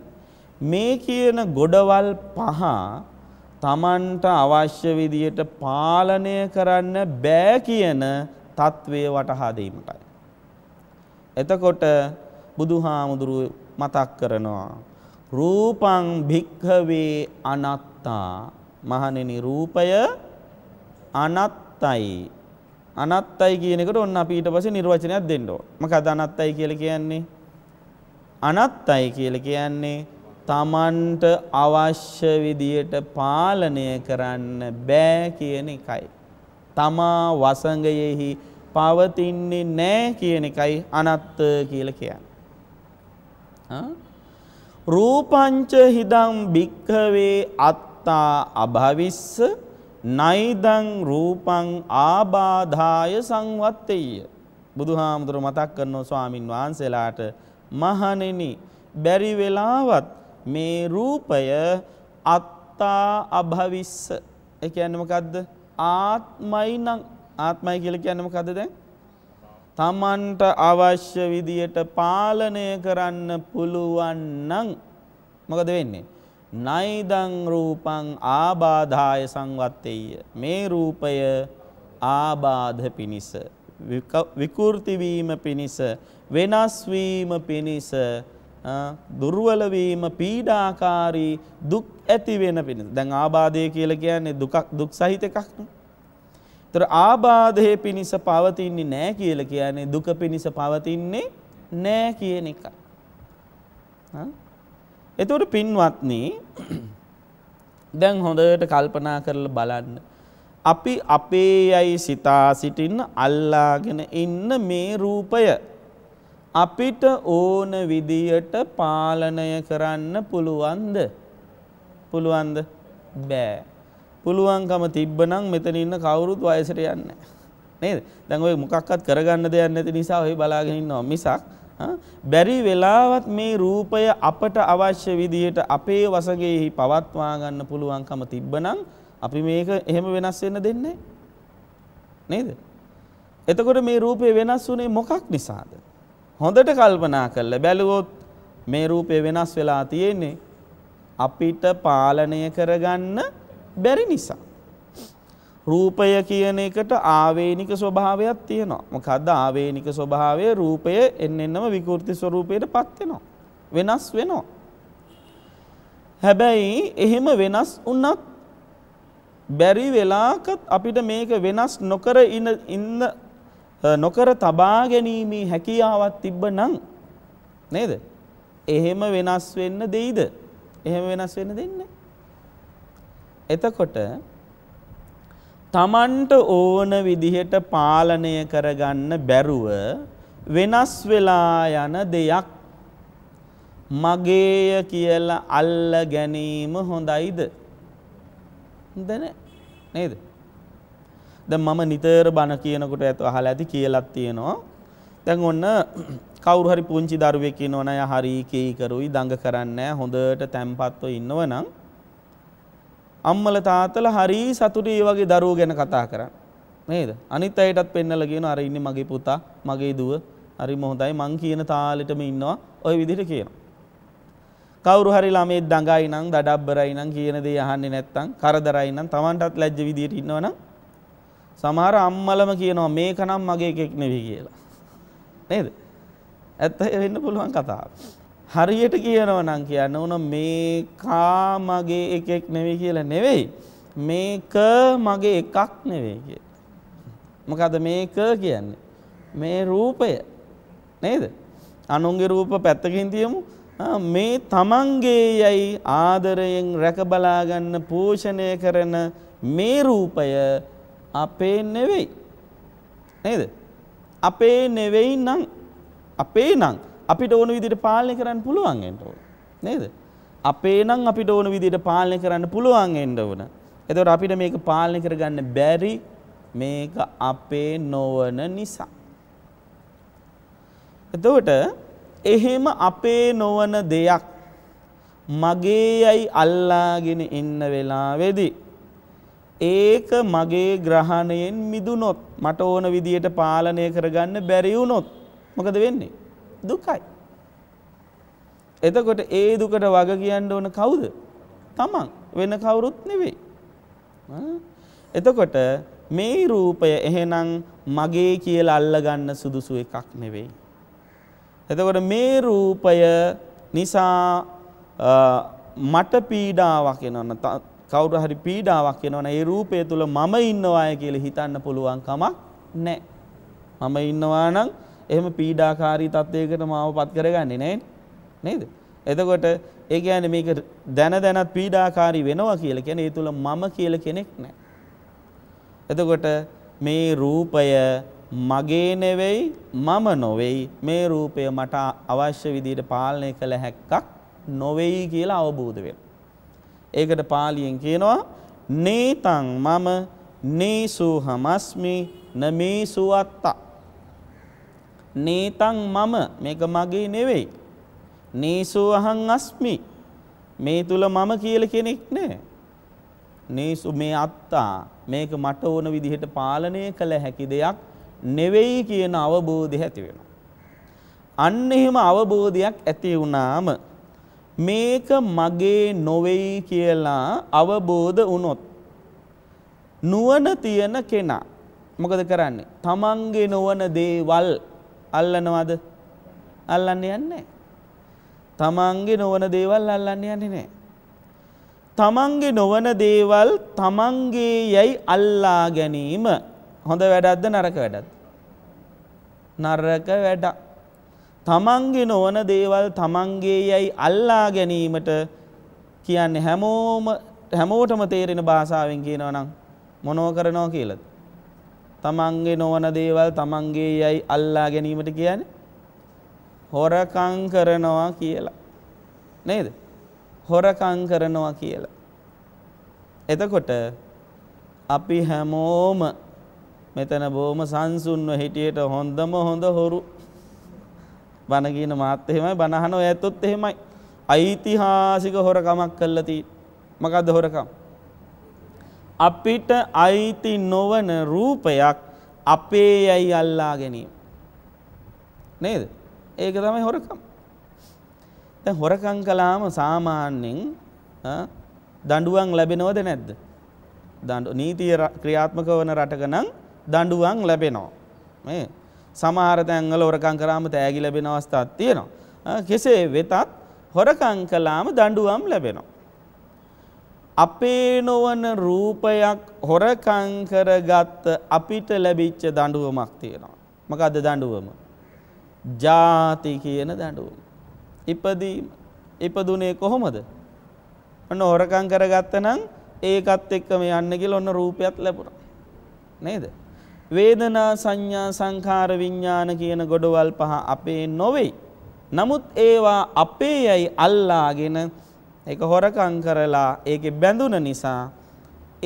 මේ කියන ගොඩවල් පහ තමන්ට අවශ්‍ය විදියට පාලනය කරන්න බෑ කියන తත්වය වටහා දීමටයි. එතකොට බුදුහාමුදුරු මතක් කරනවා රූපං භික්ඛවේ අනත්තා මහණෙනි රූපය අනත්තයි අනත්තයි කියන එකට ඔන්න අපි ඊට පස්සේ නිර්වචනයක් දෙන්න ඕන. මොකද අනත්තයි කියලා කියන්නේ? අනත්තයි කියලා කියන්නේ තමන්ට අවශ්‍ය විදියට පාලනය කරන්න බෑ කියන එකයි. තමා වසඟයෙහි පවතින්නේ නෑ කියන එකයි අනත්ත කියල කියන්න. රූපංච හිදං භික්හවේ අත්තා අභවිස්ස නයිදං රූපං ආබාධාය සංවත්තය. බුදුහාමුදුර මතක් කරනෝ ස්වාමින් වහන්සේලාට මහනෙන බැරි වෙලාවත් මේ රූපය අත්තා අභවිස්ස ඒ කියන්නේ මොකද්ද ආත්මයි නම් ආත්මයි කියලා කියන්නේ මොකද්ද දැන් තමන්ට අවශ්‍ය විදියට පාලනය කරන්න පුළුවන් නම් මොකද වෙන්නේ නයිදං රූපං ආබාධාය සංවත්තේය මේ රූපය ආබාධ පිනිස විකෘති වීම පිනිස වෙනස් වීම පිනිස දුර්වල වීම පීඩාකාරී දුක් ඇති වෙන පිණිස. දැන් ආබාධය කියලා කියන්නේ දුකක් දුක් සහිත එකක්නේ. ඒතර ආබාධය පිණිස පවතින්නේ නැහැ කියලා කියන්නේ දුක පිණිස පවතින්නේ නැහැ කියන එකයි. හා එතකොට පින්වත්නි දැන් හොඳට කල්පනා කරලා බලන්න. අපි අපේ යයි සිතා සිටින්න අල්ලාගෙන ඉන්න මේ රූපය අපිට ඕන විදියට පාලනය කරන්න පුළුවන්ද? පුළුවන්ද? බෑ. පුළුවන්කම තිබ්බනම් මෙතන ඉන්න කවුරුත් වයසට යන්නේ නේද? දැන් ඔය මොකක්වත් කරගන්න දෙයක් නැති නිසා ඔය බලාගෙන ඉන්නවා මිසක් බැරි වෙලාවත් මේ රූපය අපට අවශ්‍ය විදියට අපේ වසඟෙහි පවත්වා ගන්න පුළුවන්කම තිබ්බනම් අපි මේක එහෙම වෙනස් වෙන්න දෙන්නේ නේද? එතකොට මේ රූපය වෙනස් වුනේ මොකක් නිසාද? හොඳට කල්පනා කරලා බැලුවොත් මේ රූපය වෙනස් වෙලා තියෙන්නේ අපිට පාලනය කරගන්න බැරි නිසා. රූපය කියන එකට ආවේනික ස්වභාවයක් තියෙනවා. මොකද්ද ආවේනික ස්වභාවය? රූපය එන්නෙන්නම විකෘති ස්වරූපයටපත් වෙනවා. වෙනස් වෙනවා. හැබැයි එහෙම වෙනස් වුණත් බැරි වෙලාකත් අපිට මේක වෙනස් නොකර ඉන්න නොකර තබා ගැනීමේ හැකියාවක් තිබ්බනම් නේද? එහෙම වෙනස් වෙන්න දෙයිද? එහෙම වෙනස් වෙන්න දෙන්නේ. එතකොට තමන්ට ඕන විදිහට පාලනය කරගන්න බැරුව වෙනස් වෙලා යන දෙයක් මගේය කියලා අල්ල ගැනීම හොඳයිද? හොඳ නේද? දැන් මම නිතර බණ කියනකොට ඇත අහලා ඇති කියලාත් තියෙනවා. දැන් ඔන්න කවුරු හරි පුංචි දරුවෙක් ඉන්නවනම් යා හරි කී කරුයි දඟ කරන්නේ හොඳට තැම්පත්ව ඉන්නවනම් අම්මල තාත්තල හරි සතුටුයි වගේ දරුවෝ ගැන කතා කරන්නේ. නේද? අනිත් අයටත් පෙන්නලා කියනවා අර ඉන්නේ මගේ පුතා, මගේ දුව, හරි මොහොතයි මං කියන තාලෙටම ඉන්නවා. ওই විදිහට කියනවා. කවුරු හරි ළමේ දඟයි නම්, දඩබ්බරයි නම් කියන දේ අහන්නේ නැත්තම්, කරදරයි නම්, Tamanටත් ලැජ්ජ විදියට ඉන්නවනම් සමහර අම්මලම කියනවා මේක නම් මගේ එකෙක් නෙවෙයි කියලා. නේද? ඇත්ත වෙන්න පුළුවන් කතාව. හරියට කියනවා නම් කියන්න ඕන මේකා මගේ එකෙක් නෙවෙයි කියලා නෙවෙයි. මේක මගේ එකක් නෙවෙයි කියලා. මොකද මේක කියන්නේ මේ රූපය නේද? අනුන්ගේ රූප පැත්තකින් තියමු. මේ තමන්ගේ යයි ආදරයෙන් රැකබලා ගන්න පෝෂණය කරන මේ රූපය අපේ නෙවෙයි. නේද? අපේ නෙවෙයි නම් අපේ නම් අපිට ඕන විදිහට පාලනය කරන්න පුළුවන් වෙන්න ඕන. නේද? අපේ නම් අපිට ඕන විදිහට පාලනය කරන්න පුළුවන් වෙන්න ඕන. එතකොට අපිට මේක පාලනය කරගන්න බැරි මේක අපේ නොවන නිසා. එතකොට එහෙම අපේ නොවන දෙයක් මගේ යයි අල්ලාගෙන ඉන්න වෙලාවේදී ඒක මගේ ග්‍රහණයෙන් මිදුනොත් මට ඕන විදියට පාලනය කරගන්න බැරි වුණොත් මොකද වෙන්නේ? දුකයි. එතකොට ඒ දුකට වග කියන්න ඕන කවුද? තමන්. වෙන කවුරුත් නෙවෙයි. එතකොට මේ රූපය එහෙනම් මගේ කියලා අල්ලගන්න සුදුසු එකක් නෙවෙයි. එතකොට මේ රූපය නිසා මට පීඩාවක් එනවා කවුරු හරි පීඩාවක් වෙනවනම් ඒ රූපය තුල මම ඉන්නවාය කියලා හිතන්න පුළුවන් කමක් නැහැ. මම ඉන්නවා නම් එහෙම පීඩාකාරී තත්වයකට මාවපත් කරගන්නේ නැහැ නේද? එතකොට ඒ කියන්නේ මේක දැන දැනත් පීඩාකාරී වෙනවා කියලා කියන්නේ ඒ තුල මම කියලා කෙනෙක් නැහැ. එතකොට මේ රූපය මගේ නෙවෙයි මම නොවෙයි මේ රූපය මට අවශ්‍ය විදිහට පාලනය කළ හැක්කක් නොවෙයි කියලා අවබෝධ වෙනවා. ඒකට පාලියෙන් කියනවා නේතං මම නේසෝ හමස්මි නමේසෝ අත්තා නේතං මම මේක මගේ නෙවෙයි නේසෝ අහං අස්මි මේ තුල මම කියලා කෙනෙක් නැහැ නේසු මේ අත්තා මේක මට ඕන විදිහට පාලනය කළ හැකි දෙයක් නෙවෙයි කියන අවබෝධය ඇති වෙනවා අන්න එහෙම අවබෝධයක් ඇති වුණාම මේක මගේ නොවෙයි කියලා අවබෝධ වුණොත් නුවණ තියෙන කෙනා මොකද කරන්නේ? තමන්ගේ නොවන දේවල් අල්ලනවද? අල්ලන්නේ නැහැ. තමන්ගේ නොවන දේවල් අල්ලන්නේ යන්නේ නැහැ. තමන්ගේ නොවන දේවල් තමන්ගේ යයි අල්ලා ගැනීම හොඳ වැඩක්ද නරක වැඩක්ද? නරක වැඩක්. තමන්ගේ නොවන දේවල් තමන්ගේ යයි අල්ලා ගැනීමට කියන්නේ හැමෝම හැමෝටම තේරෙන භාෂාවෙන් කියනවා නම් මොනෝ කරනවා කියලාද? තමන්ගේ නොවන දේවල් තමන්ගේ යයි අල්ලා ගැනීමට කියන්නේ හොරකම් කරනවා කියලා. නේද? හොරකම් කරනවා කියලා. එතකොට අපි හැමෝම මෙතන බොහොම සංසුන්ව හිටියට හොඳම හොඳ හොරු බණ කියන මාත් එහෙමයි බණ අහන ඔය ඇත්තොත් එහෙමයි. ඓතිහාසික හොරකමක් කළා තියෙන්නේ. මොකද්ද හොරකම්? අපිට අයිති නොවන රූපයක් අපේ යයි අල්ලා ගැනීම. නේද? ඒක තමයි හොරකම්. දැන් හොරකම් කළාම සාමාන්‍යයෙන් දඬුවම් ලැබෙනවද නැද්ද? දඬු නීතිය ක්‍රියාත්මක වන රටක නම් දඬුවම් ලැබෙනවා. මේ සමහර තැන්වල හොරකම් කරාම තෑගි ලැබෙන අවස්ථාවක් තියෙනවා. කෙසේ වෙතත් හොරකම් කළාම දඬුවම් ලැබෙනවා. අපේ නොවන රූපයක් හොරකම් කරගත් අපිට ලැබිච්ච දඬුවමක් තියෙනවා. මොකද්ද දඬුවම? ಜಾති කියන දඬුවම. ඉපදීම ඉපදුනේ කොහොමද? ඔන්න හොරකම් කරගත්ත නම් ඒකත් එක්කම යන්න කියලා ඔන්න රූපයක් ලැබුණා. නේද? වේදනා සංඥා සංඛාර විඥාන කියන ගොඩවල් පහ අපේ නොවේ. නමුත් ඒවා අපේ යයි අල්ලාගෙන ඒක හොරකම් කරලා ඒකේ බැඳුන නිසා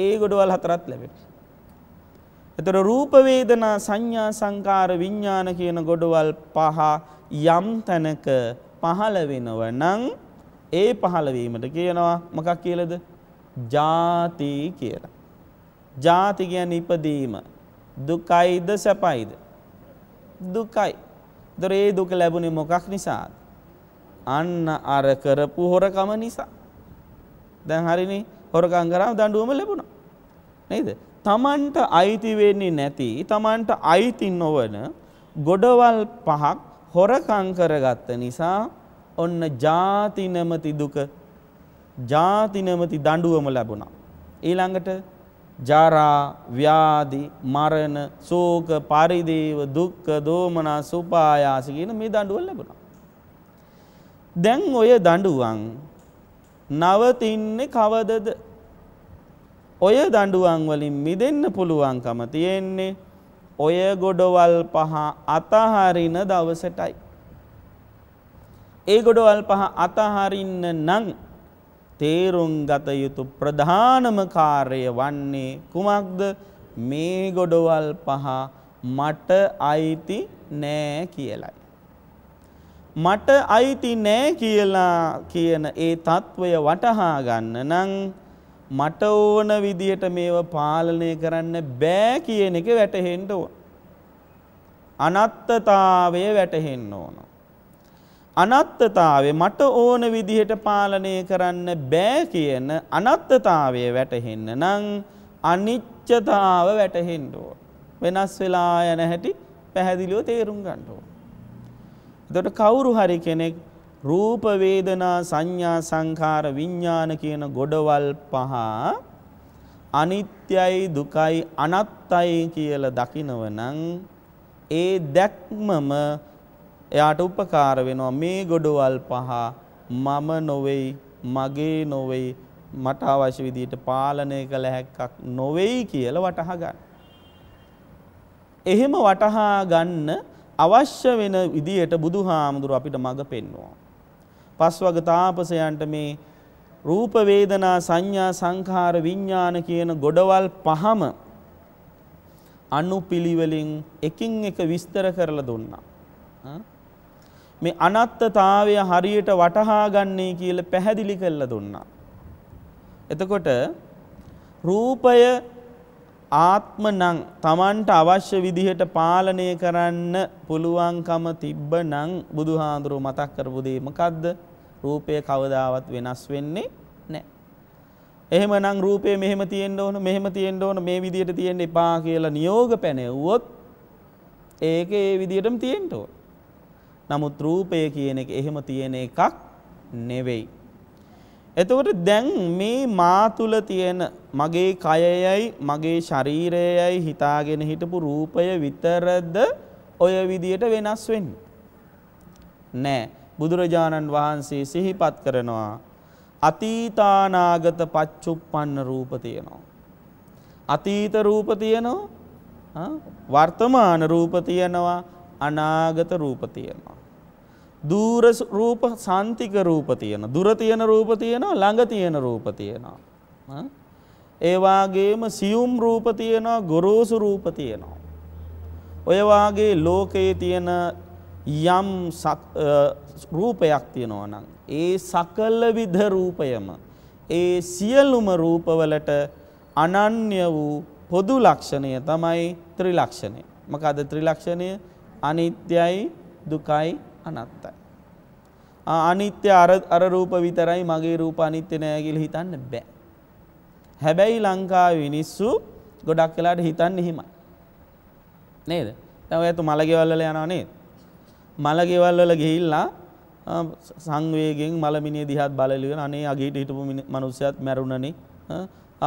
ඒ ගොඩවල් හතරත් ලැබෙනවා. එතකොට රූප වේදනා සංඥා සංකාර විඥාන කියන ගොඩවල් පහ යම් තැනක පහළ වෙනව නම් ඒ පහළ වීමට කියනවා මොකක් කියලාද? ಜಾති කියලා. ಜಾති කියන්නේ ඉපදීම. දුකයිද සැපයිද දුකයි දොර ඒ දුක ලැබුණේ මොකක් නිසාද අන්න අර කරපු හොරකම නිසා දැන් හරිනේ හොරකම් කරාම දඬුවම ලැබුණා නේද තමන්ට අයිති වෙන්නේ නැති තමන්ට අයිති නොවන ගොඩවල් පහක් හොරකම් කරගත්ත නිසා ඔන්න ಜಾති නැමැති දුක ಜಾති නැමැති දඬුවම ලැබුණා ඊළඟට ජරා ව්‍යාධි මරණ ශෝක පරිදේව දුක්ඛ දෝමනස් උපායාස කියන මේ දඬුවම් ලැබෙනවා. දැන් ඔය දඬුවම් නවතින්නේ කවදද? ඔය දඬුවම් වලින් මිදෙන්න පුළුවන්කම තියෙන්නේ ඔය ගොඩවල් පහ අතහරින දවසටයි. ඒ ගොඩවල් පහ අතහරින්න නම් තේරුම් ගත යුතු ප්‍රධානම කාර්ය වන්නේ කුමක්ද මේ ගොඩවල් පහ මට අයිති නෑ කියලයි. මට අයිති නෑ කියලා කියන ඒ తත්වය වටහා ගන්න නම් මට ඕන විදියට මේව පාලනය කරන්න බෑ කියන එක වැටහෙන්න ඕන. අනත්තතාවය වැටහෙන්න ඕන. අනත්තතාවේ මට ඕන විදිහට පාලනය කරන්න බෑ කියන අනත්තතාවය වැටහෙන්න නම් අනිච්චතාව වැටහෙන්න ඕන. වෙනස් වෙලා යන හැටි පැහැදිලිව තේරුම් ගන්න ඕන. එතකොට කවුරු හරි කෙනෙක් රූප වේදනා සංඥා සංඛාර විඥාන කියන ගොඩවල් පහ අනිත්‍යයි දුකයි අනත්තයි කියලා දකිනවනම් ඒ දැක්මම එයාට උපකාර වෙනවා මේ ගොඩවල් පහ මම නොවේයි මගේ නොවේයි මට අවශ්‍ය විදිහට පාලනය කළ හැක්කක් නොවේයි කියලා වටහා ගන්න. එහෙම වටහා ගන්න අවශ්‍ය වෙන විදිහට බුදුහාමුදුර අපිට මඟ පෙන්වනවා. පස්වග තාපසයන්ට මේ රූප වේදනා සංඥා සංඛාර විඥාන කියන ගොඩවල් පහම අනුපිළිවෙලින් එකින් එක විස්තර කරලා දුන්නා. මේ අනත්තතාවය හරියට වටහා ගන්නේ කියලා පැහැදිලි කරලා දුන්නා. එතකොට රූපය ආත්මනම් Tamanට අවශ්‍ය විදිහට පාලනය කරන්න පුළුවන්කම තිබ්බනම් බුදුහාඳුරු මතක් කරපු දේ මොකද්ද? රූපය කවදාවත් වෙනස් වෙන්නේ නැහැ. එහෙමනම් රූපය මෙහෙම තියෙන්න ඕන, මෙහෙම තියෙන්න ඕන, මේ විදිහට තියෙන්න එපා කියලා නියෝග පැනෙව්වොත් ඒක ඒ විදිහටම තියෙන්න ඕන. නමුත් රූපය කියන එක එහෙම තියෙන එකක් නෙවෙයි. එතකොට දැන් මේ මා තුල තියෙන මගේ කයයයි මගේ ශරීරයයි හිතාගෙන හිටපු රූපය විතරද ඔය විදියට වෙනස් වෙන්නේ. නෑ බුදුරජාණන් වහන්සේ සිහිපත් කරනවා අතීතානාගත පච්චුප්පන්න රූප තියෙනවා. අතීත රූප තියෙනවා වර්තමාන රූප තියෙනවා අනාගත රූප තියෙනවා. දූර රූප සාන්තික රූප තියෙනවා. දුර තියෙන රූප තියෙනවා, ළඟ තියෙන රූප තියෙනවා. ඒ වාගේම සියුම් රූප තියෙනවා, ගොරෝසු රූප තියෙනවා. ඔය වාගේ ලෝකයේ තියෙන යම් රූපයක් තියෙනවා නම් ඒ සකල විධ රූපයම ඒ සියලුම රූපවලට අනන්‍ය වූ පොදු ලක්ෂණය තමයි ත්‍රිලක්ෂණය. මොකද ත්‍රිලක්ෂණය අනිත්‍යයි, දුකයි, අනත්තයි. අනිත්‍ය අර රූප විතරයි මගේ රූප අනිත්‍ය නෑ කියලා හිතන්න බෑ. හැබැයි ලංකාවේ මිනිස්සු ගොඩක් වෙලාට හිතන්නේ එහෙමයි. නේද? දැන් ඔයත් මලගෙවල් වල යනවා නේද? මලගෙවල් වල ගිහිල්ලා සංවේගෙන් මලමිනිය දිහාත් බලලිගෙන අනේ අගේට හිටපු මිනිස්සයත් මැරුණනේ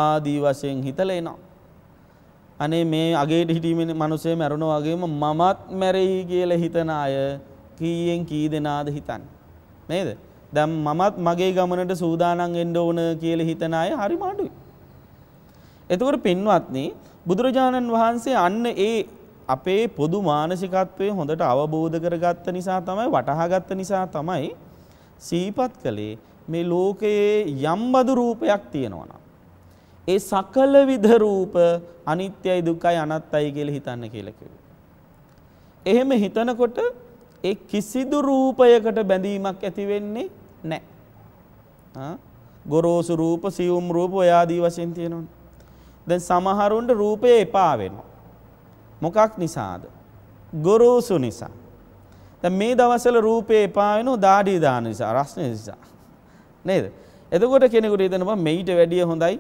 ආදී වශයෙන් හිතලා එනවා. අනේ මේ අගේට හිටීමේ මිනිස්සේ මැරුණා වගේම මමත් මැරෙයි කියලා හිතන අය කීයෙන් කී දෙනාද හිතන්. නේද. දැම් මමත් මගේ ගමනට සූදානන් එන්ඩ ඕන කියල හිතන අය හරි මාඩුයි. එතකොට පින්වත්නි බුදුරජාණන් වහන්සේ අන්න ඒ අපේ පොදු මානසිකත්වය හොඳට අවබෝධ කරගත්ත නිසා තමයි වටහාගත්ත නිසා තමයි සීපත් කළේ මේ ලෝකයේ යම්බදු රූපයක් තියෙනවනම්. ඒ සකල විධ රූප අනිත්‍යයි දුකයි අනත්තයි කියලා හිතන්න කියලා කිව්වා. එහෙම හිතනකොට ඒ කිසිදු රූපයකට බැඳීමක් ඇති වෙන්නේ නැහැ. ගොරෝසු රූප, සියුම් රූප ඔය ආදී වශයෙන් තියෙනවනේ. දැන් සමහරුන්ට රූපය එපා වෙනවා. මොකක් නිසාද? ගොරෝසු නිසා. දැන් මේ දවස්වල රූපේ එපා වෙනෝ දාඩිය දාන නිසා, රස්නේ නිසා. නේද? එතකොට කෙනෙකුට හිතෙනවා මේිට වැඩිය හොඳයි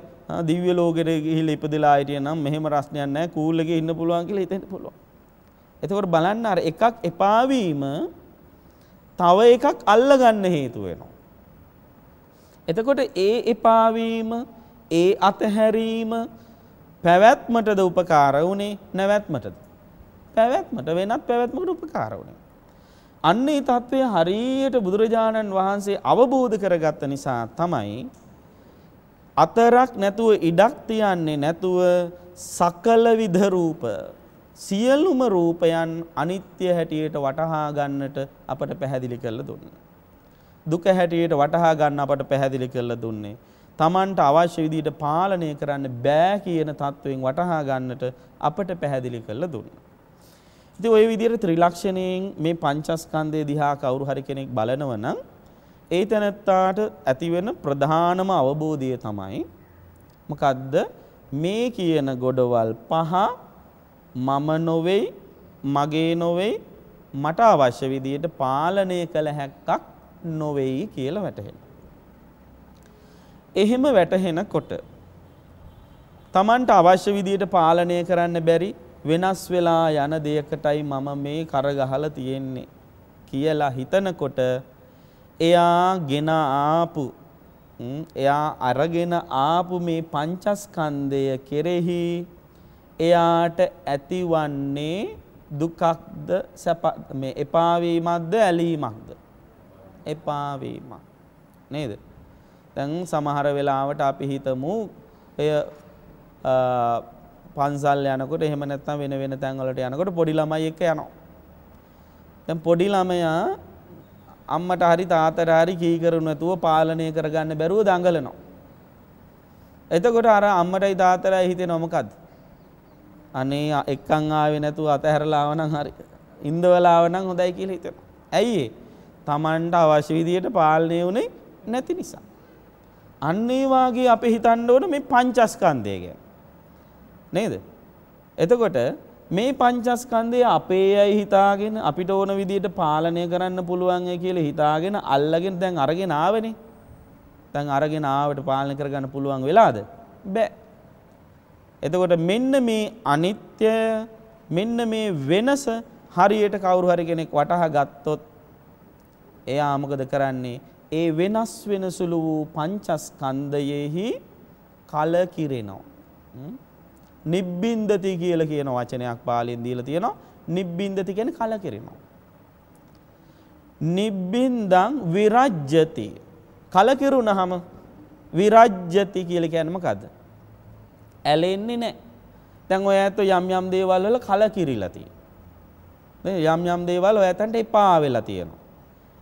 දිව්‍ය ලෝකෙට ගිහිල්ලා ඉපදලා හිටියනම් මෙහෙම රස්නයක් නැහැ, කූල් එකේ ඉන්න පුළුවන් කියලා හිතෙන්න පුළුවන්. එතකොට බලන්න අර එකක් එපාවීම තව එකක් අල්ලගන්න හේතු වෙනවා. එතකොට ඒ එපාවීම ඒ අතහැරීම පැවැත්මටද උපකාර වුණේ නැවැත්මටද? පැවැත්මට වෙනත් පැවැත්මකට උපකාර වුණේ. අන්න ඒ తත්වය හරියට බුදුරජාණන් වහන්සේ අවබෝධ කරගත්ත නිසා තමයි අතරක් නැතුව ඉඩක් තියන්නේ නැතුව සකල විධ රූප සියලුම රූපයන් අනිත්‍ය හැටියට වටහා ගන්නට අපට පැහැදිලි කරලා දුන්නා. දුක හැටියට වටහා ගන්න අපට පැහැදිලි කරලා දුන්නේ. Tamanට අවශ්‍ය විදිහට පාලනය කරන්න බෑ කියන தත්වයෙන් වටහා ගන්නට අපට පැහැදිලි කරලා දුන්නා. ඉතින් ওই විදිහට ත්‍රිලක්ෂණයෙන් මේ පංචස්කන්ධය දිහා කවුරු හරි කෙනෙක් බලනවා නම් ඒ තැනත්තාට ඇතිවෙන ප්‍රධානම අවබෝධය තමයි මොකද්ද මේ කියන ගොඩවල් පහ මම නොවෙයි මගේ නොවෙයි මට අවශ්‍ය විදියට පාලනය කළ හැක්කක් නොවෙයි කියලා වැටහෙන. එහෙම වැටහෙනකොට තමන්ට අවශ්‍ය විදියට පාලනය කරන්න බැරි වෙනස් වෙලා යන දෙයකටයි මම මේ කරගහල තියෙන්නේ කියලා හිතනකොට එයා ගෙන ආපු එයා අරගෙන ආපු මේ පංචස්කන්ධය කෙරෙහි එයාට ඇතිවන්නේ දුකක්ද සැප මේ එපා වීමක්ද ඇලීමක්ද එපා වීමක් නේද දැන් සමහර වෙලාවට අපි හිතමු එය පන්සල් යනකොට එහෙම නැත්නම් වෙන වෙන තැන් වලට යනකොට පොඩි ළමයි එක්ක යනවා දැන් පොඩි ළමයා අම්මට හරි තාතට හරි කී කරු නැතුව පාලනය කරගන්න බැරුව දඟලනවා එතකොට අර අම්මටයි තාත්තටයි හිතෙනවා මොකද්ද අනේ එක්කන් ආවේ නැතුව අතහැරලා ආවනම් හරි. ඉන්දවලා ආවනම් හොඳයි කියලා හිතෙනවා. ඇයි ඒ? Tamanට අවශ්‍ය විදියට පාලනය වුණේ නැති නිසා. අන්න ඒ වාගේ අපි හිතන්න ඕන මේ පංචස්කන්ධය ගැන. නේද? එතකොට මේ පංචස්කන්ධය අපේයයි හිතාගෙන අපිට ඕන විදිහට පාලනය කරන්න පුළුවන් කියලා හිතාගෙන අල්ලගෙන දැන් අරගෙන ආවනේ. දැන් අරගෙන ආවට පාලනය කරගන්න පුළුවන් වෙලාද? බෑ. එතකොට මෙන්න මේ අනිත්‍ය මෙන්න මේ වෙනස හරියට කවුරු හරි කෙනෙක් වටහා ගත්තොත් එයා මොකද කරන්නේ? ඒ වෙනස් වෙන සුළු වූ පංචස්කන්ධයෙහි කලකිරෙනවා. නිබ්බින්දති කියලා කියන වචනයක් පාලියෙන් දීලා තියෙනවා. නිබ්බින්දති කියන්නේ කලකිරෙනවා. නිබ්බින්දං විරජ්ජති. කලකිරුණාම විරජ්ජති කියලා කියන්නේ මොකද්ද? ඇලෙන්නේ නෑ. තැන් ඔය ඇත යම් යම් දේවල් වල කල කිරිලතිය. යම් යම් දේවල් ඔය ඇතන්ට එපා වෙලා තියෙනවා.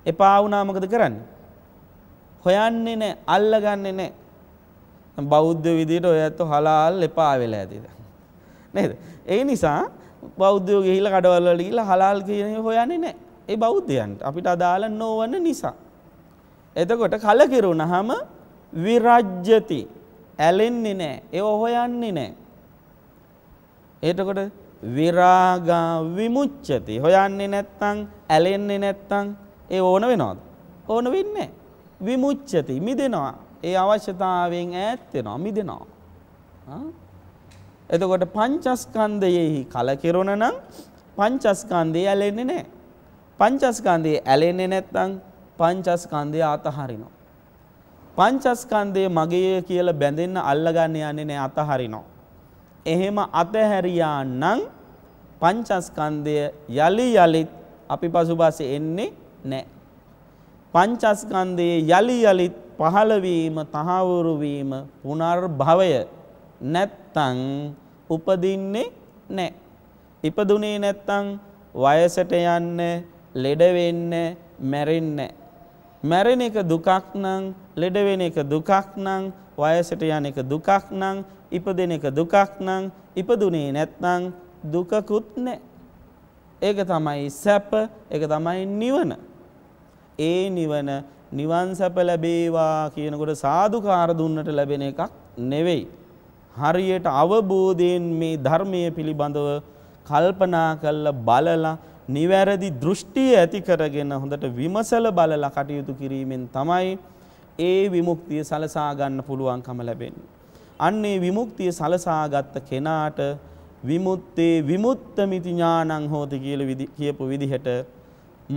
එපා වුණා මොකද කරන්නේ? හොයන්නේ නෑ, අල්ලගන්නේ නෑ. බෞද්ධ විදිහට ඔය ඇත්ත හලාල් එපා වෙලා ඇතිද? නේද? ඒ නිසා බෞද්ධයෝ ගිහිල්ලා කඩවල වල ගිහිල්ලා හලාල් කියන හොයන්නේ නෑ. ඒ බෞද්ධයන්ට අපිට අදාළ නොවන නිසා. එතකොට කලකිරුණාම විරජ්‍යති ඇලෙන්නේ නැහැ. ඒව හොයන්නේ නැහැ. එතකොට විරාගා විමුච්ඡති. හොයන්නේ නැත්තම් ඇලෙන්නේ නැත්තම් ඒ ඕන වෙනවද? ඕන වෙන්නේ විමුච්ඡති මිදෙනවා. ඒ අවශ්‍යතාවයෙන් ඈත් වෙනවා මිදෙනවා. එතකොට පංචස්කන්ධයෙහි කලකිරුණ නම් පංචස්කන්ධය ඇලෙන්නේ නැහැ. පංචස්කන්ධය ඇලෙන්නේ නැත්තම් පංචස්කන්ධය අතහරිනවා. පංචස්කන්දය මගේ කියල බැඳෙන්න අල්ලගන්න යන්නේ නෑ අතහරිනෝ. එහෙම අතහැරයා නං පංචස්කන්දය යළි යළිත් අපි පසුබස එන්නේ නෑ. පංචස්කන්දයේ යළි යළිත් පහළවීම තහවුරුවීම පුනර් භවය නැත්තං උපදින්නේ නෑ. ඉපදුනේ නැත්තං වයසට යන්න ලෙඩවෙන්න මැරෙන්නේ. මැරෙන එක දුකක් නම්, ලෙඩ වෙන එක දුකක් නම්, වයසට යන එක දුකක් නම්, ඉපදෙන එක දුකක් නම්, ඉපදුනේ නැත්නම් දුකකුත් නැහැ. ඒක තමයි සැප, ඒක තමයි නිවන. ඒ නිවන නිවන් සැප ලැබේවා කියනකොට සාදුකාර දුන්නට ලැබෙන එකක් නෙවෙයි. හරියට අවබෝධයෙන් මේ ධර්මය පිළිබඳව කල්පනා කරලා බලලා නිවැරදි දෘෂ්ටිය ඇති කරගෙන හොඳට විමසල බලලා කටයුතු කිරීමෙන් තමයි ඒ විමුක්තිය සලසා ගන්න පුළුවන්කම ලැබෙන්නේ. අන්නේ විමුක්තිය සලසාගත්ත කෙනාට විමුත්තේ විමුක්තമിതി ඥානං හෝති කියලා කියපු විදිහට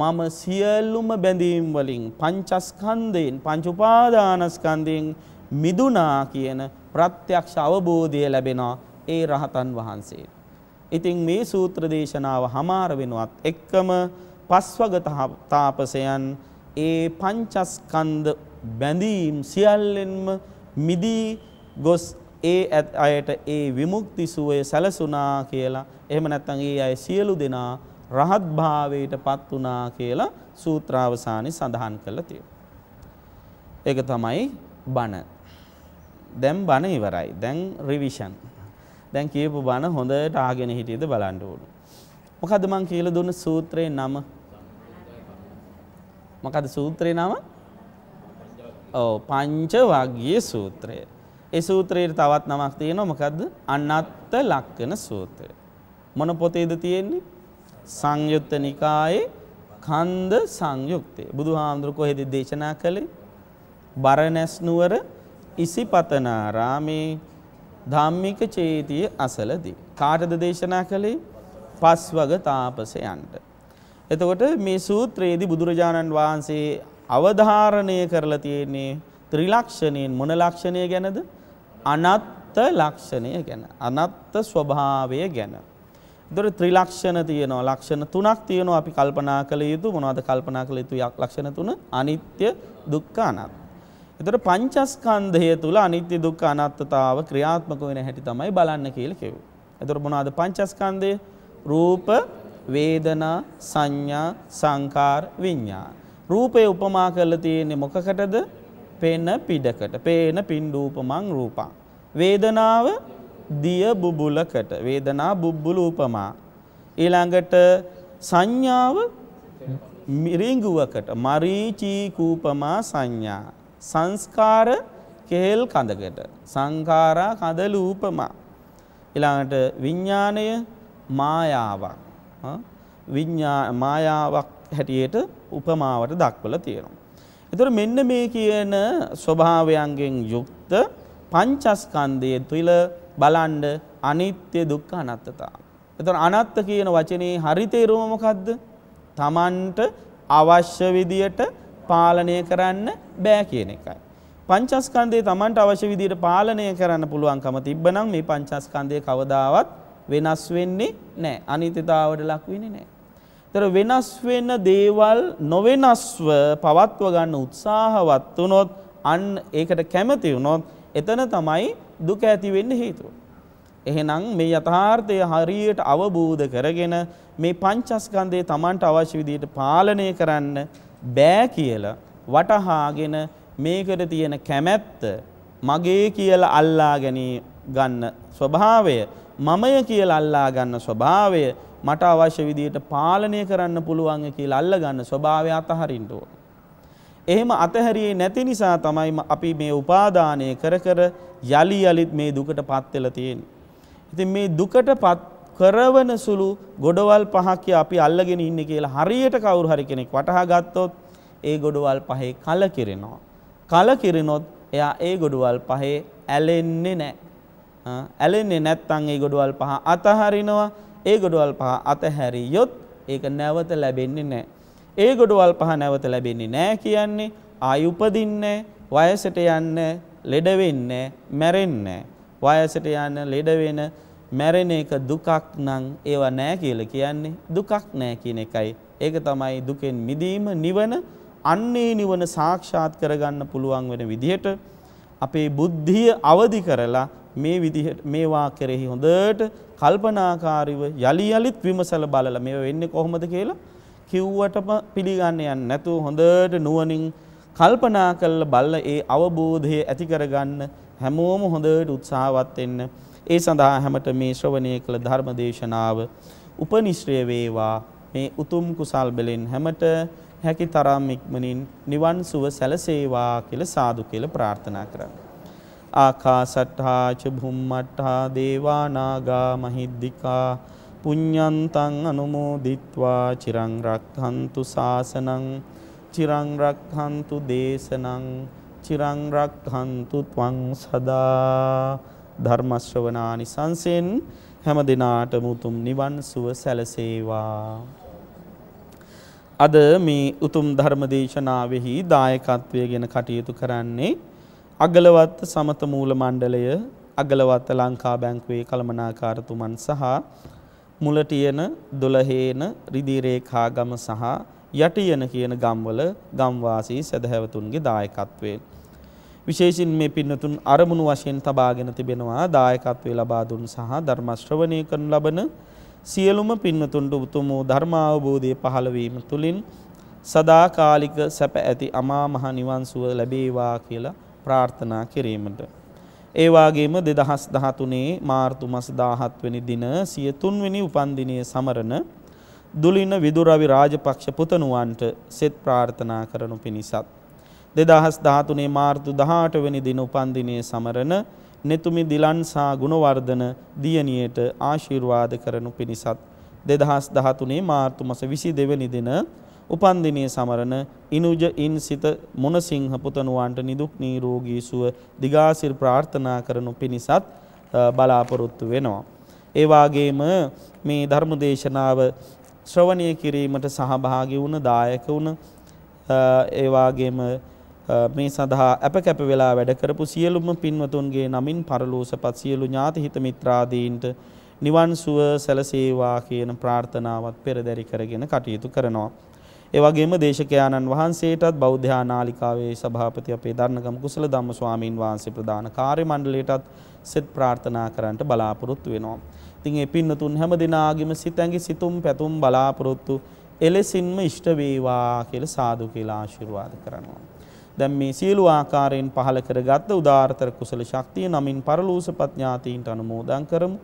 මම සියලුම බැඳීම් වලින් පංචස්කන්ධයෙන් පංච උපාදානස්කන්ධයෙන් මිදුණා කියන ප්‍රත්‍යක්ෂ අවබෝධය ලැබෙනවා ඒ රහතන් වහන්සේට. ඉතින් මේ සූත්‍ර දේශනාව හමාර වෙනවත් එක්කම පස්වග තාපසයන් ඒ පංචස්කන්ධ බැඳීම් සියල්ලෙන්ම මිදී ගොස් ඒ අයට ඒ විමුක්ති සුවය සැලසුණා කියලා එහෙම නැත්නම් ඒ අය සියලු දෙනා රහත් භාවයට පත් වුණා කියලා සූත්‍රාවසානයේ සඳහන් කරලා තියෙනවා. ඒක තමයි බණ. දැන් බණ ඉවරයි. දැන් රිවිෂන්. දැන් කියපු බණ හොඳට ආගෙන හිටියද බලන්න ඕන. මොකද මං කියලා දුන්න සූත්‍රයේ නම? මොකද සූත්‍රයේ නම? ඔව් පංච වග්ගයේ සූත්‍රය. ඒ සූත්‍රයේ තවත් නමක් තියෙනවා මොකද්ද? අනත්ත ලක්කන සූත්‍රය. මොන පොතේද තියෙන්නේ? සංයුත්ත නිකායේ කන්ද සංයුක්තය. බුදුහාමුදුර කොහෙද දේශනා කළේ? බරණැස් නුවර ඉසිපතනාරාමේ ධම්මික චේතිය අසලදී. කාටද දේශනා කළේ? පස්වග තාපසයන්ට. එතකොට මේ සූත්‍රයේදී බුදුරජාණන් වහන්සේ අවධාරණය කරලා තියෙන්නේ ත්‍රිලක්ෂණයෙන් මොන ලක්ෂණය ගැනද? අනත්ත ලක්ෂණය ගැන. අනත්ත ස්වභාවය ගැන. දොර ත්‍රිලක්ෂණ තියෙනවා ලක්ෂණ තුනක් තියෙනවා අපි කල්පනා කළ යුතු මොනවද කල්පනා කළ යුතු ලක්ෂණ තුන අනිත්‍ය දුක්ඛ අනාත්ම එතකොට පංචස්කන්ධය තුල අනිත්‍ය දුක්ඛ අනාත්මතාව ක්‍රියාත්මක වෙන හැටි තමයි බලන්න කියලා කිව්වේ. එතකොට මොනවාද පංචස්කන්ධය? රූප, වේදනා, සංඥා, සංකාර, විඥාන. රූපේ උපමා කරලා තියෙන්නේ මොකකටද? පේන පිඩකට. පේන පින්ඩූපමං රූපං. වේදනාව දිය බුබුලකට. වේදනා බුබ්බුල උපමා. ඊළඟට සංඥාව මිරිඟුවකට. මරීචී කූපමා සංඥා. සංස්කාර කෙහෙල් කඳකට සංඛාරා කඳ ලූපමා ඊළඟට විඥාණය මායාවක් විඥා මායාවක් හැටියට උපමාවට දක්වලා තියෙනවා. ඒතර මෙන්න මේ කියන ස්වභාවයන්ගෙන් යුක්ත පංචස්කන්ධයේ තුල බලන්ඩ අනිත්‍ය දුක්ඛ අනාත්තතා. ඒතර අනාත්ත කියන වචනේ හරි තේරුම මොකද්ද? තමන්ට අවශ්‍ය විදියට පාලනය කරන්න බෑ කියන එකයි. පංචස්කන්ධය Tamanට අවශ්‍ය විදිහට පාලනය කරන්න පුළුවන්කම තිබ්බනම් මේ පංචස්කන්ධය කවදාවත් වෙනස් වෙන්නේ නැහැ. අනිත්‍යතාවට ලක් වෙන්නේ නැහැ. ඒතර වෙනස් වෙන දේවල් නොවෙනස්ව පවත්ව ගන්න උත්සාහවත් වුණොත් අන් ඒකට කැමති වුණොත් එතන තමයි දුක ඇති වෙන්න හේතුව. එහෙනම් මේ යථාර්ථය හරියට අවබෝධ කරගෙන මේ පංචස්කන්ධය Tamanට අවශ්‍ය විදිහට පාලනය කරන්න බෑ කියලා වටහාගෙන මේකට තියෙන කැමැත්ත මගේ කියලා අල්ලා ගැනී ගන්න ස්වභාවය මමය කියලා අල්ලා ගන්න ස්වභාවය මට අවශ්‍ය විදියට පාලනය කරන්න පුළුවන් කියලා අල්ල ගන්න ස්වභාවය අතහරින්න ඕන. එහෙම අතහැරියේ නැති නිසා තමයි අපි මේ උපාදානය කර කර යලි යලිත් මේ දුකටපත් වෙලා තියෙන්නේ. ඉතින් මේ දුකටපත් කරවන සුළු ගොඩවල් පහක් අපි අල්ලගෙන ඉන්නේ කියලා හරියට කවුරු හරි කෙනෙක් වටහා ගත්තොත් ඒ ගොඩවල් පහේ කලකිරෙනවා. කලකිරිනොත් එයා ඒ ගොඩවල් පහේ ඇලෙන්නේ නැහැ. ඇලෙන්නේ නැත්නම් ඒ ගොඩවල් පහ අතහරිනවා. ඒ ගොඩවල් පහ අතහැරියොත් ඒක නැවත ලැබෙන්නේ නැහැ. ඒ ගොඩවල් පහ නැවත ලැබෙන්නේ නැහැ කියන්නේ ආයි උපදින්නේ වයසට යන්න ලෙඩ වෙන්නේ මැරෙන්නේ වයසට යන්න ලෙඩ වෙන මැරෙන එක දුකක් නම් ඒව නෑ කියලා කියන්නේ දුකක් නෑ කියන එකයි ඒක තමයි දුකෙන් මිදීම නිවන අන්නේ නිවන සාක්ෂාත් කරගන්න පුළුවන් වෙන විදිහට අපේ බුද්ධිය අවදි කරලා මේ විදිහට මේවා කෙරෙහි හොඳට කල්පනාකාරීව යලි යලිත් විමසල බලලා මේව වෙන්නේ කොහොමද කියලා කිව්වටම පිළිගන්නේ යන්නේ නැතුව හොඳට නුවණින් කල්පනා කරලා බලලා ඒ අවබෝධය ඇති කරගන්න හැමෝම හොඳට උත්සාහවත් වෙන්න ඒ සඳහා හැමත මේ ශ්‍රවණය කළ ධර්ම දේශනාව උපනිශ්‍රය වේවා මේ උතුම් කුසල් බලෙන් හැමත හැකි තරම් ඉක්මනින් නිවන් සුව සැලසේවා කියලා සාදු කියලා ප්‍රාර්ථනා කරන්න. ආකාසට්ඨා ච භුම්මට්ඨා දේවා නාග මහිද්దికා පුඤ්ඤන්තං අනුමෝදිත්වා චිරං රක්ඛන්තු සාසනං චිරං රක්ඛන්තු දේශනං චිරං රක්ඛන්තු ත්වං සදා ධර්ම ශ්‍රවණානි සංසෙන් හැම දිනාටම උතුම් නිවන් සුව සැලසේවා අද මේ උතුම් ධර්ම දේශනාවෙහි දායකත්වය ගැන කටයුතු කරන්නේ අගලවත්ත සමත මූල මණ්ඩලය අගලවත්ත ලංකා බැංකුවේ කළමනාකාරතුමන් සහ මුලටියන දොළහේන රිදිරේඛාගම සහ යටියන කියන ගම්වල ගම්වාසී සදහැවතුන්ගේ දායකත්වයෙන් විශේෂයෙන් මේ පින්නතුන් අරමුණු වශයෙන් තබාගෙන තිබෙනවා දායකත්වය ලබා දුන් සහ ධර්ම ශ්‍රවණය කරනු ලබන සියලුම පින්නතුන්ට උතුම් වූ ධර්මාවබෝධය පහළවීම තුළින් සදාකාලික සැප ඇති අමා මහ නිවන් සුව ලැබේවා කියලා ප්‍රාර්ථනා කිරීමට. ඒ වගේම 2013 මාර්තු මාස 17 වෙනි දින 103 වෙනි උපන්දිනයේ සමරන දුලින විදුරවි රාජපක්ෂ පුතණුවන්ට සෙත් ප්‍රාර්ථනා කරනු පිණිසත් 2013 මාර්තු 18 වෙනි දින උපන්දිනයේ සමරන නෙතුමි දිලන්සා ගුණවර්ධන දියණියට ආශිර්වාද කරනු පිණිසත් 2013 මාර්තු මාස 22 වෙනි දින උපන්දිනයේ සමරන ඉනුජ ඉන්සිත මොනසිංහ පුතණුවන්ට නිදුක් නිරෝගී සුව දිගාසිර ප්‍රාර්ථනා කරනු පිණිසත් බලාපොරොත්තු වෙනවා. ඒ වාගේම මේ ධර්ම දේශනාව ශ්‍රවණය කිරීමට සහභාගී වුණ දායක වුණ ඒ වාගේම මේ සඳහා අප කැප වෙලා වැඩ කරපු සියලුම පින්වතුන්ගේ නමින් පරලෝසපත් සියලු ඥාති හිත මිත්‍රාදීන්ට නිවන් සුව සැලසේවා කියන ප්‍රාර්ථනාවත් පෙරදරි කරගෙන කටයුතු කරනවා. ඒ වගේම දේශකයාණන් වහන්සේටත් බෞද්ධ ආනාලිකාවේ සභාපති අපේ දරණගම කුසල ධම්ම ස්වාමීන් වහන්සේ ප්‍රධාන කාර්ය මණ්ඩලයටත් සෙත් ප්‍රාර්ථනා කරන්නට බලාපොරොත්තු වෙනවා. ඉතින් මේ පින්නතුන් හැම දිනාගෙම සිත ඇඟි සිතුම් පැතුම් බලාපොරොත්තු එලෙසින්ම ඉෂ්ට වේවා කියලා සාදු කියලා ආශිර්වාද කරනවා. දැන් මේ සියලු ආකාරයෙන් පහළ කරගත් උදාාරතර කුසල ශක්තිය නමින් පරලෝසපත් ඥාතීන්ට අනුමෝදන් කරමු.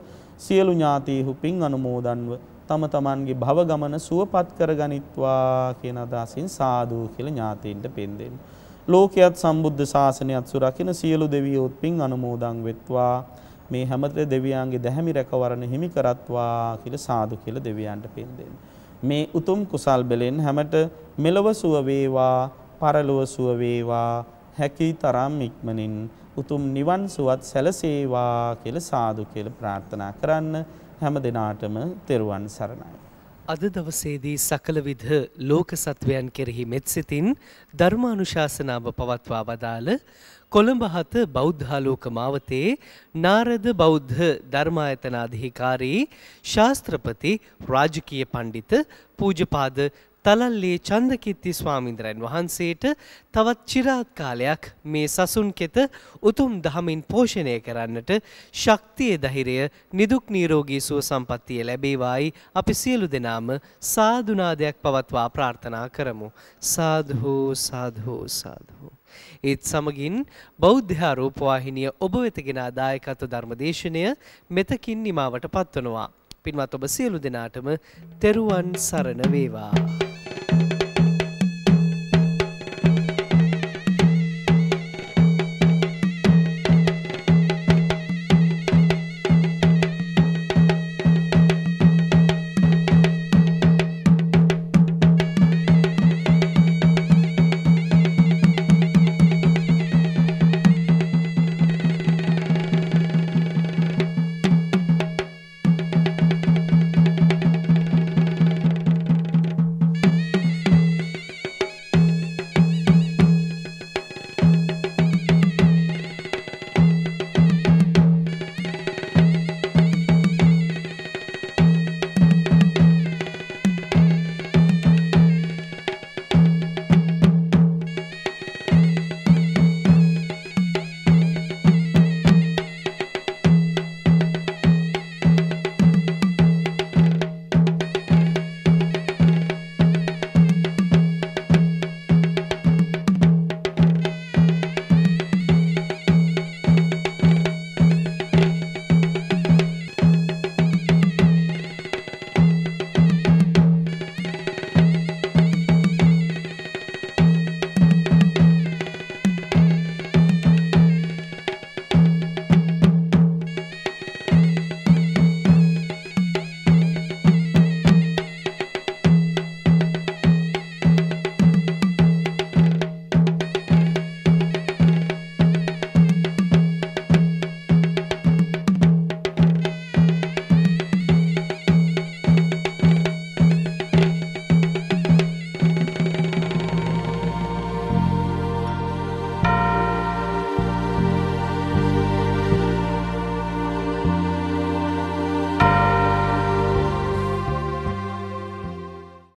සියලු ඥාතීහු පින් අනුමෝදන්ව තම තමන්ගේ භව ගමන සුවපත් කරගනිත්වා කියන අදහසින් සාදු කියලා ඥාතීන්ට පින් දෙන්න. ලෝකයේත් සම්බුද්ධ ශාසනයත් සුරකින්න සියලු දෙවියෝත් පින් අනුමෝදන් වෙත්වා. මේ හැමතෙ දෙවියන්ගේ දැහැමි රැකවරණ හිමි කරත්වා කියලා සාදු කියලා දෙවියන්ට පින් දෙන්න. මේ උතුම් කුසල් බලෙන් හැමත මෙලව සුව වේවා පරලොව සුව වේවා හැකි තරම් ඉක්මනින් උතුම් නිවන් සුවත් සැලසේවා කියලා සාදු කියලා ප්‍රාර්ථනා කරන්න හැම දිනාටම තෙරුවන් සරණයි අද දවසේදී සකලවිධ ලෝක සත්වයන් කෙරෙහි මෙත්සිතින් ධර්මානුශාසනාව පවත්වා වදාළ කොළඹ හත බෞද්ධාලෝක මාවතේ නාරද බෞද්ධ ධර්මායතනාධිකාරී ශාස්ත්‍රපති රාජකීය පණ්ඩිත පූජපාද තලල්ලේ චන්දකිත්ති ස්වාමින්දරයන් වහන්සේට තවත් චිරාත් කාලයක් මේ සසුන් කෙත උතුම් දහමින් පෝෂණය කරන්නට ශක්තිය ධෛර්යය නිදුක් නිරෝගී සුව සම්පන්නිය ලැබේවායි අපි සියලු දෙනාම සාදුනාදයක් පවත්වා ප්‍රාර්ථනා කරමු සාදු සාදු සාදු ඒත් සමගින් බෞද්ධ රූපවාහිනිය ඔබ වෙතගෙන දායකත්ව ධර්මදේශනය මෙතකින් නිමාවට පත්වනවා. පින්වත් ඔබ සියලු දෙනාටම තෙරුවන් සරණ වේවා.